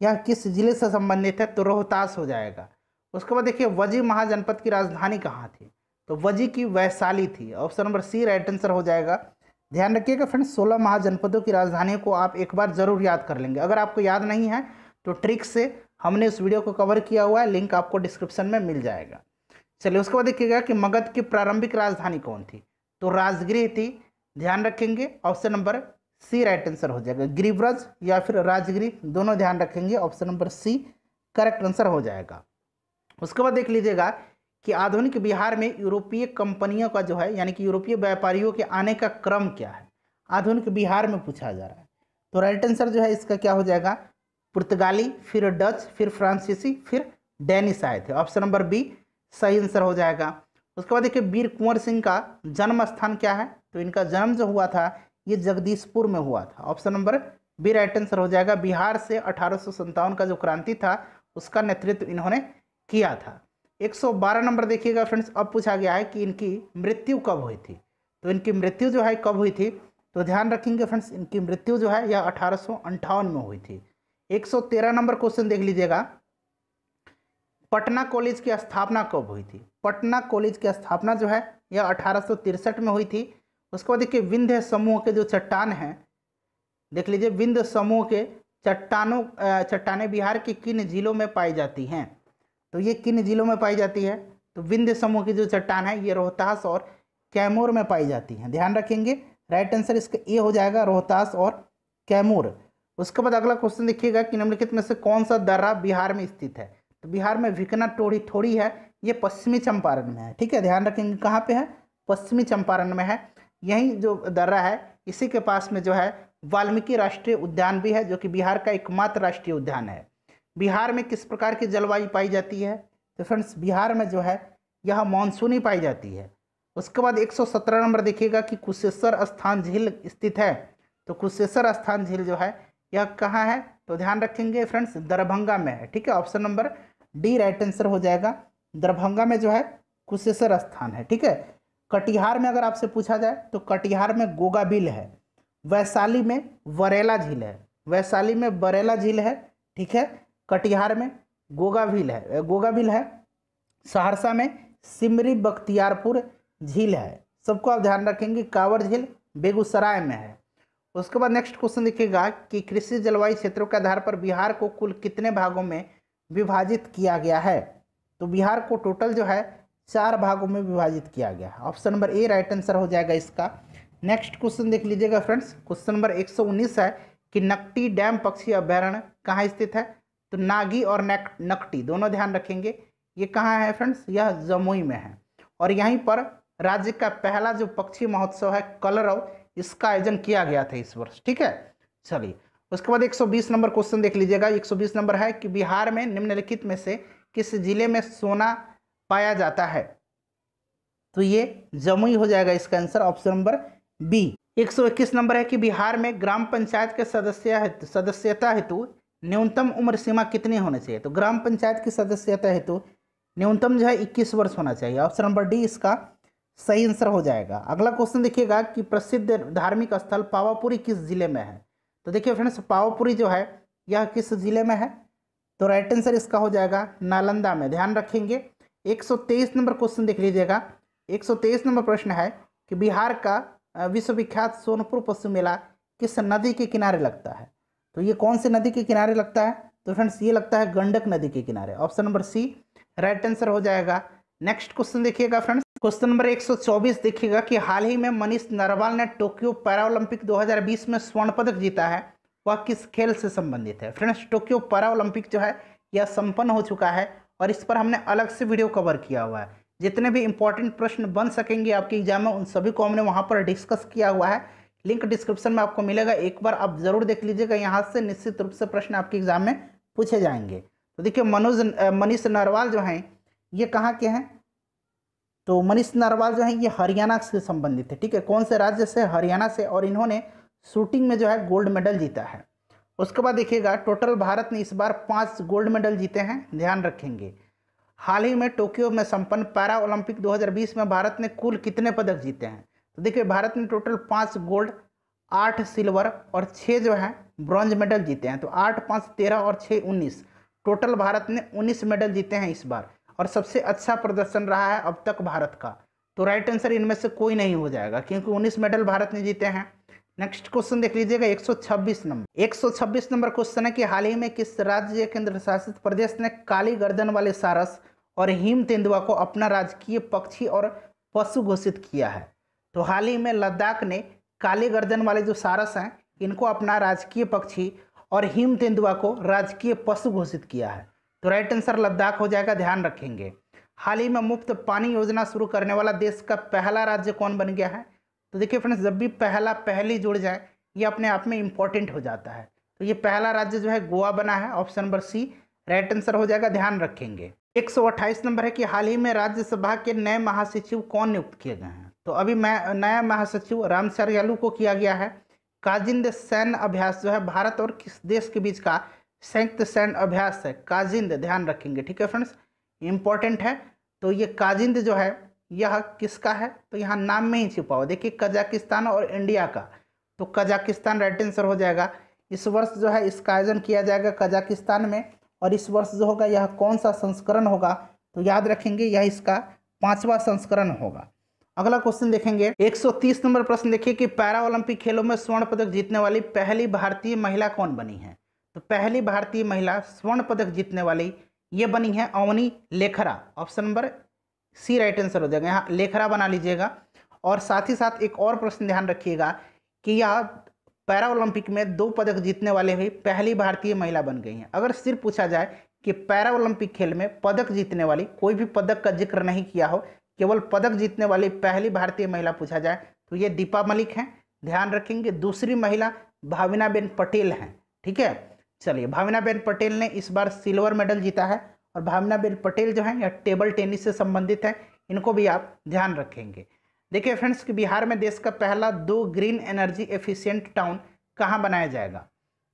यह किस जिले से संबंधित है तो रोहतास हो जाएगा उसके बाद देखिए वजी महाजनपद की राजधानी कहाँ थी तो वजी की वैशाली थी option number C right answer हो जाएगा ध्यान रखिएगा फ्रेंड्स सोलह महाजनपदों की राजधानी को आप एक बार ज़रूर याद कर लेंगे अगर आपको याद नहीं है तो ट्रिक से हमने उस वीडियो को कवर किया हुआ है लिंक आपको डिस्क्रिप्शन में मिल जाएगा चलिए उसके बाद देखिएगा कि मगध की प्रारंभिक राजधानी कौन थी तो राजगृह थी ध्यान रखेंगे option number C right answer हो जाएगा गिरिव्रज या फिर राजगृह दोनों ध्यान रखेंगे option number C correct answer हो जाएगा उसके बाद देख लीजिएगा कि आधुनिक बिहार में यूरोपीय कंपनियों का जो है यानी कि यूरोपीय व्यापारियों के आने का क्रम क्या है आधुनिक बिहार में पूछा जा रहा है तो राइट आंसर जो है इसका क्या हो जाएगा पुर्तगाली फिर डच फिर फ्रांसीसी फिर डेनिस आए थे ऑप्शन नंबर बी सही आंसर हो जाएगा उसके बाद देखिए वीर कुंवर सिंह का जन्म स्थान क्या है तो इनका जन्म जो हुआ था ये जगदीशपुर में हुआ था option number B right answer हो जाएगा बिहार से अठारह का जो क्रांति था उसका नेतृत्व इन्होंने किया था 112 नंबर देखिएगा फ्रेंड्स अब पूछा गया है कि इनकी मृत्यु कब हुई थी तो इनकी मृत्यु जो है कब हुई थी तो ध्यान रखेंगे फ्रेंड्स इनकी मृत्यु जो है यह अठारह में हुई थी 113 नंबर क्वेश्चन देख लीजिएगा पटना कॉलेज की स्थापना कब हुई थी पटना कॉलेज की स्थापना जो है यह अठारह में हुई थी उसके बाद देखिए विंध्य समूह के जो चट्टान हैं देख लीजिए विंध्य समूह के चट्टानों चट्टाने बिहार के किन जिलों में पाई जाती हैं तो ये किन जिलों में पाई जाती है तो विंध्य समूह की जो चट्टान है ये रोहतास और कैमूर में पाई जाती है ध्यान रखेंगे राइट आंसर इसका ए हो जाएगा रोहतास और कैमूर उसके बाद अगला क्वेश्चन देखिएगा कि निम्नलिखित में से कौन सा दर्रा बिहार में स्थित है तो बिहार में विकना टोड़ी थोड़ी है ये पश्चिमी चंपारण में है ठीक है ध्यान रखेंगे कहाँ पे है पश्चिमी चंपारण में है यही जो दर्रा है इसी के पास में जो है वाल्मीकि राष्ट्रीय उद्यान भी है जो कि बिहार का एकमात्र राष्ट्रीय उद्यान है बिहार में किस प्रकार की जलवायु पाई जाती है तो फ्रेंड्स बिहार में जो है यह मानसूनी पाई जाती है उसके बाद 117 नंबर देखिएगा कि कुशेश्वर स्थान झील स्थित है तो कुशेश्वर स्थान झील जो है यह कहाँ है तो ध्यान रखेंगे फ्रेंड्स दरभंगा में है ठीक है option number D right answer हो जाएगा दरभंगा में जो है कुशेश्वर स्थान है ठीक है कटिहार में अगर आपसे पूछा जाए तो कटिहार में गोगा बिल है वैशाली में वरेला झील है वैशाली में बरेला झील है ठीक है कटिहार में गोगाभिल है गोगाभिल है सहरसा में सिमरी बख्तियारपुर झील है सबको आप ध्यान रखेंगे कांवर झील बेगूसराय में है उसके बाद नेक्स्ट क्वेश्चन देखिएगा कि कृषि जलवायु क्षेत्रों के आधार पर बिहार को कुल कितने भागों में विभाजित किया गया है तो बिहार को टोटल जो है चार भागों में विभाजित किया गया है option number A right answer हो जाएगा इसका नेक्स्ट क्वेश्चन देख लीजिएगा फ्रेंड्स क्वेश्चन नंबर 119 है कि नकटी डैम पक्षी अभ्यारण्य कहाँ स्थित है तो नागी और नक नकटी दोनों ध्यान रखेंगे ये कहाँ है फ्रेंड्स यह जमुई में है और यहीं पर राज्य का पहला जो पक्षी महोत्सव है कलरव इसका आयोजन किया गया था इस वर्ष ठीक है चलिए उसके बाद 120 नंबर क्वेश्चन देख लीजिएगा 120 नंबर है कि बिहार में निम्नलिखित में से किस जिले में सोना पाया जाता है तो ये जमुई हो जाएगा इसका answer option number B 121 number है कि बिहार में ग्राम पंचायत के सदस्य सदस्यता हेतु न्यूनतम उम्र सीमा कितनी होनी चाहिए तो ग्राम पंचायत की सदस्यता हेतु न्यूनतम जो है इक्कीस वर्ष होना चाहिए ऑप्शन नंबर डी इसका सही आंसर हो जाएगा अगला क्वेश्चन देखिएगा कि प्रसिद्ध धार्मिक स्थल पावापुरी किस जिले में है तो देखिए फ्रेंड्स पावापुरी जो है यह किस जिले में है तो राइट आंसर इसका हो जाएगा नालंदा में ध्यान रखेंगे 123 नंबर क्वेश्चन देख लीजिएगा 123 नंबर प्रश्न है कि बिहार का विश्वविख्यात सोनपुर पशु मेला किस नदी के किनारे लगता है तो ये कौन से नदी के किनारे लगता है तो फ्रेंड्स ये लगता है गंडक नदी के किनारे option number C right answer हो जाएगा नेक्स्ट क्वेश्चन देखिएगा फ्रेंड्स क्वेश्चन नंबर 124 देखिएगा कि हाल ही में मनीष नरवाल ने टोक्यो पैरालंपिक 2020 में स्वर्ण पदक जीता है वह किस खेल से संबंधित है फ्रेंड्स टोक्यो ओलंपिक जो है यह संपन्न हो चुका है और इस पर हमने अलग से वीडियो कवर किया हुआ है जितने भी इंपॉर्टेंट प्रश्न बन सकेंगे आपके एग्जाम में उन सभी को हमने वहाँ पर डिस्कस किया हुआ है लिंक डिस्क्रिप्शन में आपको मिलेगा एक बार आप जरूर देख लीजिएगा यहाँ से निश्चित रूप से प्रश्न आपके एग्जाम में पूछे जाएंगे तो देखिए मनोज मनीष नरवाल जो हैं ये कहाँ के हैं तो मनीष नरवाल जो हैं ये हरियाणा से संबंधित है ठीक है कौन से राज्य से हरियाणा से और इन्होंने शूटिंग में जो है गोल्ड मेडल जीता है उसके बाद देखिएगा टोटल भारत ने इस बार पाँच गोल्ड मेडल जीते हैं ध्यान रखेंगे हाल ही में टोक्यो में संपन्न पैरा ओलंपिक 2020 में भारत ने कुल कितने पदक जीते हैं तो देखिए भारत ने टोटल पाँच गोल्ड आठ सिल्वर और छः जो है ब्रॉन्ज मेडल जीते हैं तो आठ पाँच तेरह और छः उन्नीस टोटल भारत ने उन्नीस मेडल जीते हैं इस बार और सबसे अच्छा प्रदर्शन रहा है अब तक भारत का तो राइट आंसर इनमें से कोई नहीं हो जाएगा क्योंकि उन्नीस मेडल भारत ने जीते हैं नेक्स्ट क्वेश्चन देख लीजिएगा 126 नंबर 126 नंबर क्वेश्चन है कि हाल ही में किस राज्य केंद्र शासित प्रदेश ने काली गर्दन वाले सारस और हिम तेंदुआ को अपना राजकीय पक्षी और पशु घोषित किया है तो हाल ही में लद्दाख ने काले गर्दन वाले जो सारस हैं इनको अपना राजकीय पक्षी और हिम तेंदुआ को राजकीय पशु घोषित किया है तो राइट आंसर लद्दाख हो जाएगा ध्यान रखेंगे हाल ही में मुफ्त पानी योजना शुरू करने वाला देश का पहला राज्य कौन बन गया है तो देखिए फ्रेंड्स जब भी पहला पहली जुड़ जाए ये अपने आप में इम्पॉर्टेंट हो जाता है तो ये पहला राज्य जो है गोवा बना है option number C right answer हो जाएगा ध्यान रखेंगे एक नंबर है कि हाल ही में राज्यसभा के नए महासचिव कौन नियुक्त किए गए हैं तो अभी मैं नया महासचिव राम सरयालू को किया गया है काजिंद सैन्य अभ्यास जो है भारत और किस देश के बीच का संयुक्त सैन्य अभ्यास है काजिंद ध्यान रखेंगे ठीक है फ्रेंड्स इम्पॉर्टेंट है तो ये काजिंद जो है यह किसका है तो यहाँ नाम में ही छिपा हुआ देखिए कजाकिस्तान और इंडिया का तो कजाकिस्तान राइट आंसर हो जाएगा इस वर्ष जो है इसका आयोजन किया जाएगा कजाकिस्तान में और इस वर्ष जो होगा यह कौन सा संस्करण होगा तो याद रखेंगे यह इसका पाँचवा संस्करण होगा अगला क्वेश्चन देखेंगे 130 नंबर प्रश्न देखिए कि पैरा ओलंपिक खेलों में स्वर्ण पदक जीतने वाली पहली भारतीय महिला कौन बनी है तो पहली भारतीय महिला स्वर्ण पदक जीतने वाली ये बनी है Avani Lekhara option number C right answer हो जाएगा यहाँ लेखरा बना लीजिएगा और साथ ही साथ एक और प्रश्न ध्यान रखिएगा कि यह पैरा ओलंपिक में दो पदक जीतने वाले हुई पहली भारतीय महिला बन गई हैं अगर सिर्फ पूछा जाए कि पैरा ओलंपिक खेल में पदक जीतने वाली कोई भी पदक का जिक्र नहीं किया हो केवल पदक जीतने वाली पहली भारतीय महिला पूछा जाए तो ये दीपा मलिक हैं ध्यान रखेंगे दूसरी महिला भाविना बेन पटेल हैं ठीक है चलिए भाविना बेन पटेल ने इस बार सिल्वर मेडल जीता है और भावना बेन पटेल जो हैं यह टेबल टेनिस से संबंधित हैं इनको भी आप ध्यान रखेंगे देखिए फ्रेंड्स कि बिहार में देश का पहला दो ग्रीन एनर्जी एफिशिएंट टाउन कहाँ बनाया जाएगा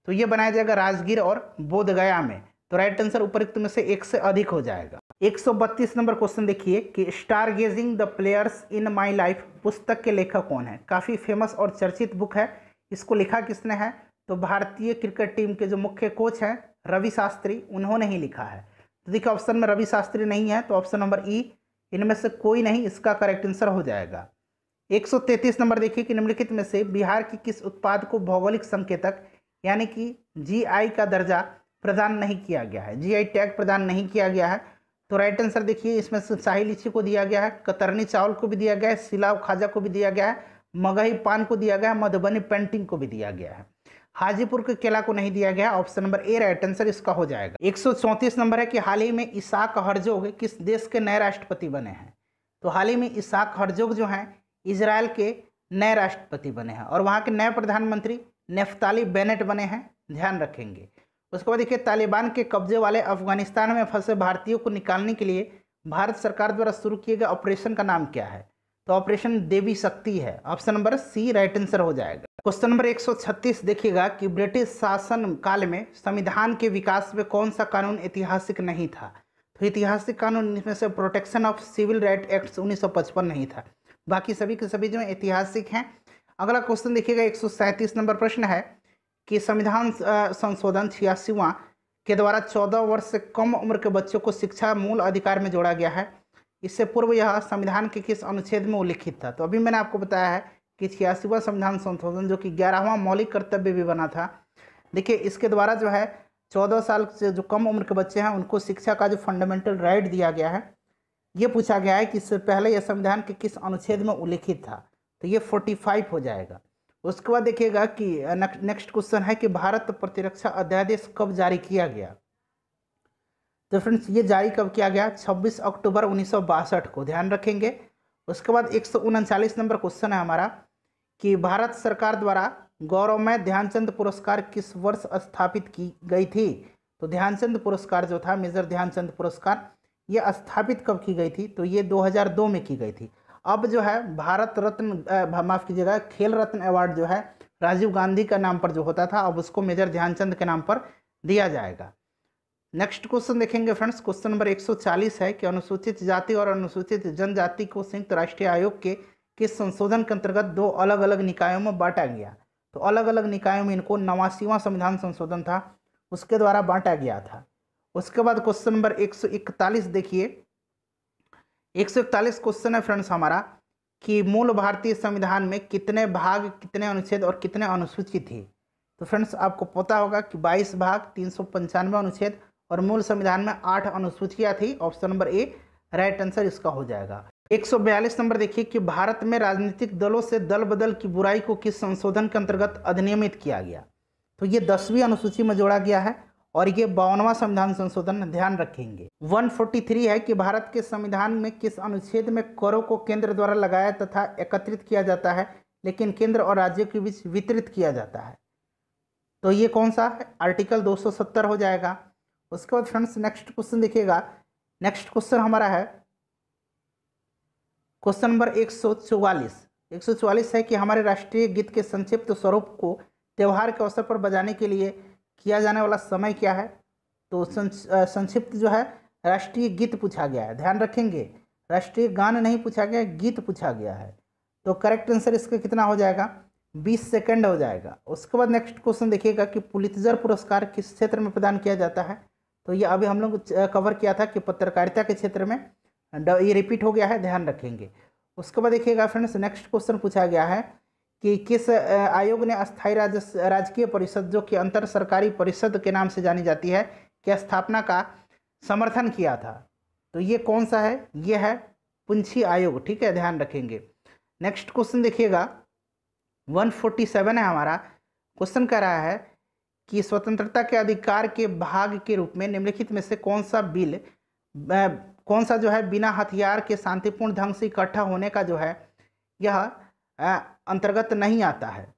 तो ये बनाया जाएगा राजगीर और बोधगया में तो राइट आंसर उपरुक्त में से एक से अधिक हो जाएगा 132 नंबर क्वेश्चन देखिए कि star gazing the players in my life पुस्तक के लेखक कौन है काफ़ी फेमस और चर्चित बुक है इसको लिखा किसने है तो भारतीय क्रिकेट टीम के जो मुख्य कोच हैं रवि शास्त्री उन्होंने ही लिखा है तो देखिए ऑप्शन में रवि शास्त्री नहीं है तो ऑप्शन नंबर ई इनमें से कोई नहीं इसका करेक्ट आंसर हो जाएगा तैतीस नंबर देखिए कि निम्नलिखित में से बिहार की किस उत्पाद को भौगोलिक संकेतक यानी कि जी का दर्जा प्रदान नहीं किया गया है जी टैग प्रदान नहीं किया गया है तो राइट आंसर देखिए इसमें शाही लीची को दिया गया है कतरनी चावल को भी दिया गया है सिलाव खाजा को भी दिया गया है मगही पान को दिया गया है मधुबनी पेंटिंग को भी दिया गया है हाजीपुर के केला को नहीं दिया गया option number A right answer इसका हो जाएगा एक नंबर है कि हाल ही में इसाक हरजोग किस देश के नए राष्ट्रपति बने हैं तो हाल ही में इसाक हरजोग जो हैं इसराइल के नए राष्ट्रपति बने हैं और वहाँ के नए प्रधानमंत्री नेफ्ताली बेनेट बने हैं ध्यान रखेंगे उसके बाद देखिए तालिबान के कब्जे वाले अफगानिस्तान में फंसे भारतीयों को निकालने के लिए भारत सरकार द्वारा शुरू किए गए ऑपरेशन का नाम क्या है तो ऑपरेशन देवी शक्ति है option number C right answer हो जाएगा क्वेश्चन नंबर 136 देखिएगा कि ब्रिटिश शासन काल में संविधान के विकास में कौन सा कानून ऐतिहासिक नहीं था तो ऐतिहासिक कानून इसमें से protection of civil right act 1955 नहीं था बाकी सभी के सभी जो ऐतिहासिक हैं अगला क्वेश्चन देखिएगा एक नंबर प्रश्न है कि संविधान संशोधन छियासीवा के द्वारा चौदह वर्ष से कम उम्र के बच्चों को शिक्षा मूल अधिकार में जोड़ा गया है इससे पूर्व यह संविधान के किस अनुच्छेद में उल्लिखित था तो अभी मैंने आपको बताया है कि छियासीवा संविधान संशोधन जो कि ग्यारहवां मौलिक कर्तव्य भी बना था देखिए इसके द्वारा जो है चौदह साल से जो कम उम्र के बच्चे हैं उनको शिक्षा का जो फंडामेंटल राइट दिया गया है ये पूछा गया है कि इससे पहले यह संविधान के किस अनुच्छेद में उल्लिखित था तो ये फोर्टी फाइव हो जाएगा उसके बाद देखिएगा कि नेक्स्ट क्वेश्चन है कि भारत प्रतिरक्षा अध्यादेश कब जारी किया गया तो फ्रेंड्स ये जारी कब किया गया 26 अक्टूबर उन्नीस को ध्यान रखेंगे उसके बाद एक नंबर क्वेश्चन है हमारा कि भारत सरकार द्वारा गौरवमय ध्यानचंद पुरस्कार किस वर्ष स्थापित की गई थी तो ध्यानचंद पुरस्कार जो था मेजर ध्यानचंद पुरस्कार ये स्थापित कब की गई थी तो ये 2002 में की गई थी अब जो है भारत रत्न माफ़ कीजिएगा खेल रत्न अवार्ड जो है राजीव गांधी का नाम पर जो होता था अब उसको मेजर ध्यानचंद के नाम पर दिया जाएगा नेक्स्ट क्वेश्चन देखेंगे फ्रेंड्स क्वेश्चन नंबर 140 है कि अनुसूचित जाति और अनुसूचित जनजाति को संयुक्त राष्ट्रीय आयोग के किस संशोधन के अंतर्गत दो अलग अलग निकायों में बांटा गया तो अलग अलग निकायों में इनको नवासीवा संविधान संशोधन था उसके द्वारा बांटा गया था उसके बाद क्वेश्चन नंबर 141 देखिए एक क्वेश्चन है फ्रेंड्स हमारा कि मूल भारतीय संविधान में कितने भाग कितने अनुच्छेद और कितने अनुसूची थी तो फ्रेंड्स आपको पता होगा कि 22 भाग तीन अनुच्छेद और मूल संविधान में आठ अनुसूचियाँ थी option number A right answer इसका हो जाएगा बयालीस नंबर देखिए कि भारत में राजनीतिक दलों से दल बदल की बुराई को किस संशोधन के अंतर्गत अधिनियमित किया गया तो ये दसवीं अनुसूची में जोड़ा गया है और ये बावनवा संविधान संशोधन ध्यान रखेंगे 143 है कि भारत के संविधान में किस अनुच्छेद में करों को केंद्र द्वारा लगाया तथा एकत्रित किया जाता है लेकिन केंद्र और राज्यों के बीच वितरित किया जाता है तो ये कौन सा है आर्टिकल 270 हो जाएगा उसके बाद फ्रेंड्स नेक्स्ट क्वेश्चन देखिएगा नेक्स्ट क्वेश्चन हमारा है क्वेश्चन नंबर एक सौ है कि हमारे राष्ट्रीय गीत के संक्षिप्त स्वरूप को त्यौहार के अवसर पर बजाने के लिए किया जाने वाला समय क्या है तो संक्षिप्त जो है राष्ट्रीय गीत पूछा गया है ध्यान रखेंगे राष्ट्रीय गान नहीं पूछा गया गीत पूछा गया है तो करेक्ट आंसर इसका कितना हो जाएगा बीस सेकेंड हो जाएगा उसके बाद नेक्स्ट क्वेश्चन देखिएगा कि पुलितजर पुरस्कार किस क्षेत्र में प्रदान किया जाता है तो ये अभी हम लोग कवर किया था कि पत्रकारिता के क्षेत्र में ये रिपीट हो गया है ध्यान रखेंगे उसके बाद देखिएगा फ्रेंड्स नेक्स्ट क्वेश्चन पूछा गया है कि किस आयोग ने अस्थायी राज राजकीय परिषद जो कि अंतर सरकारी परिषद के नाम से जानी जाती है की स्थापना का समर्थन किया था तो ये कौन सा है ये है पुंछी आयोग ठीक है ध्यान रखेंगे नेक्स्ट क्वेश्चन देखिएगा 147 है हमारा क्वेश्चन कह रहा है कि स्वतंत्रता के अधिकार के भाग के रूप में निम्नलिखित में से कौन सा बिल कौन सा जो है बिना हथियार के शांतिपूर्ण ढंग से इकट्ठा होने का जो है यह अंतर्गत नहीं आता है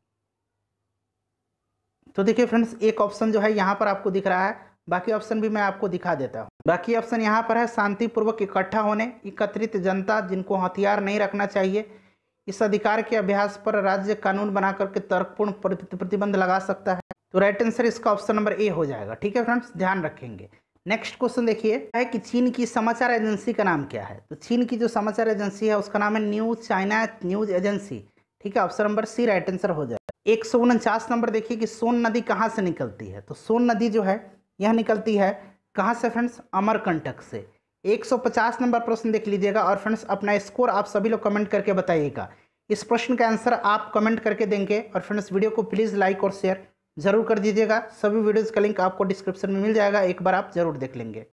तो देखिए फ्रेंड्स एक ऑप्शन जो है यहाँ पर आपको दिख रहा है बाकी ऑप्शन भी मैं आपको दिखा देता हूँ बाकी ऑप्शन यहाँ पर है शांतिपूर्वक इकट्ठा होने एकत्रित जनता जिनको हथियार नहीं रखना चाहिए इस अधिकार के अभ्यास पर राज्य कानून बनाकर के तर्कपूर्ण प्रतिबंध लगा सकता है तो राइट आंसर इसका ऑप्शन नंबर ए हो जाएगा ठीक है फ्रेंड्स ध्यान रखेंगे नेक्स्ट क्वेश्चन देखिए है कि चीन की समाचार एजेंसी का नाम क्या है तो चीन की जो समाचार एजेंसी है उसका नाम है न्यूज चाइना न्यूज एजेंसी ठीक है option number C right answer हो जाए एक सौ उनचास नंबर देखिए कि सोन नदी कहाँ से निकलती है तो सोन नदी जो है यह निकलती है कहाँ से फ्रेंड्स अमरकंटक से 150 नंबर प्रश्न देख लीजिएगा और फ्रेंड्स अपना स्कोर आप सभी लोग कमेंट करके बताइएगा इस प्रश्न का आंसर आप कमेंट करके देंगे और फ्रेंड्स वीडियो को प्लीज़ लाइक और शेयर ज़रूर कर दीजिएगा सभी वीडियोज़ का लिंक आपको डिस्क्रिप्शन में मिल जाएगा एक बार आप ज़रूर देख लेंगे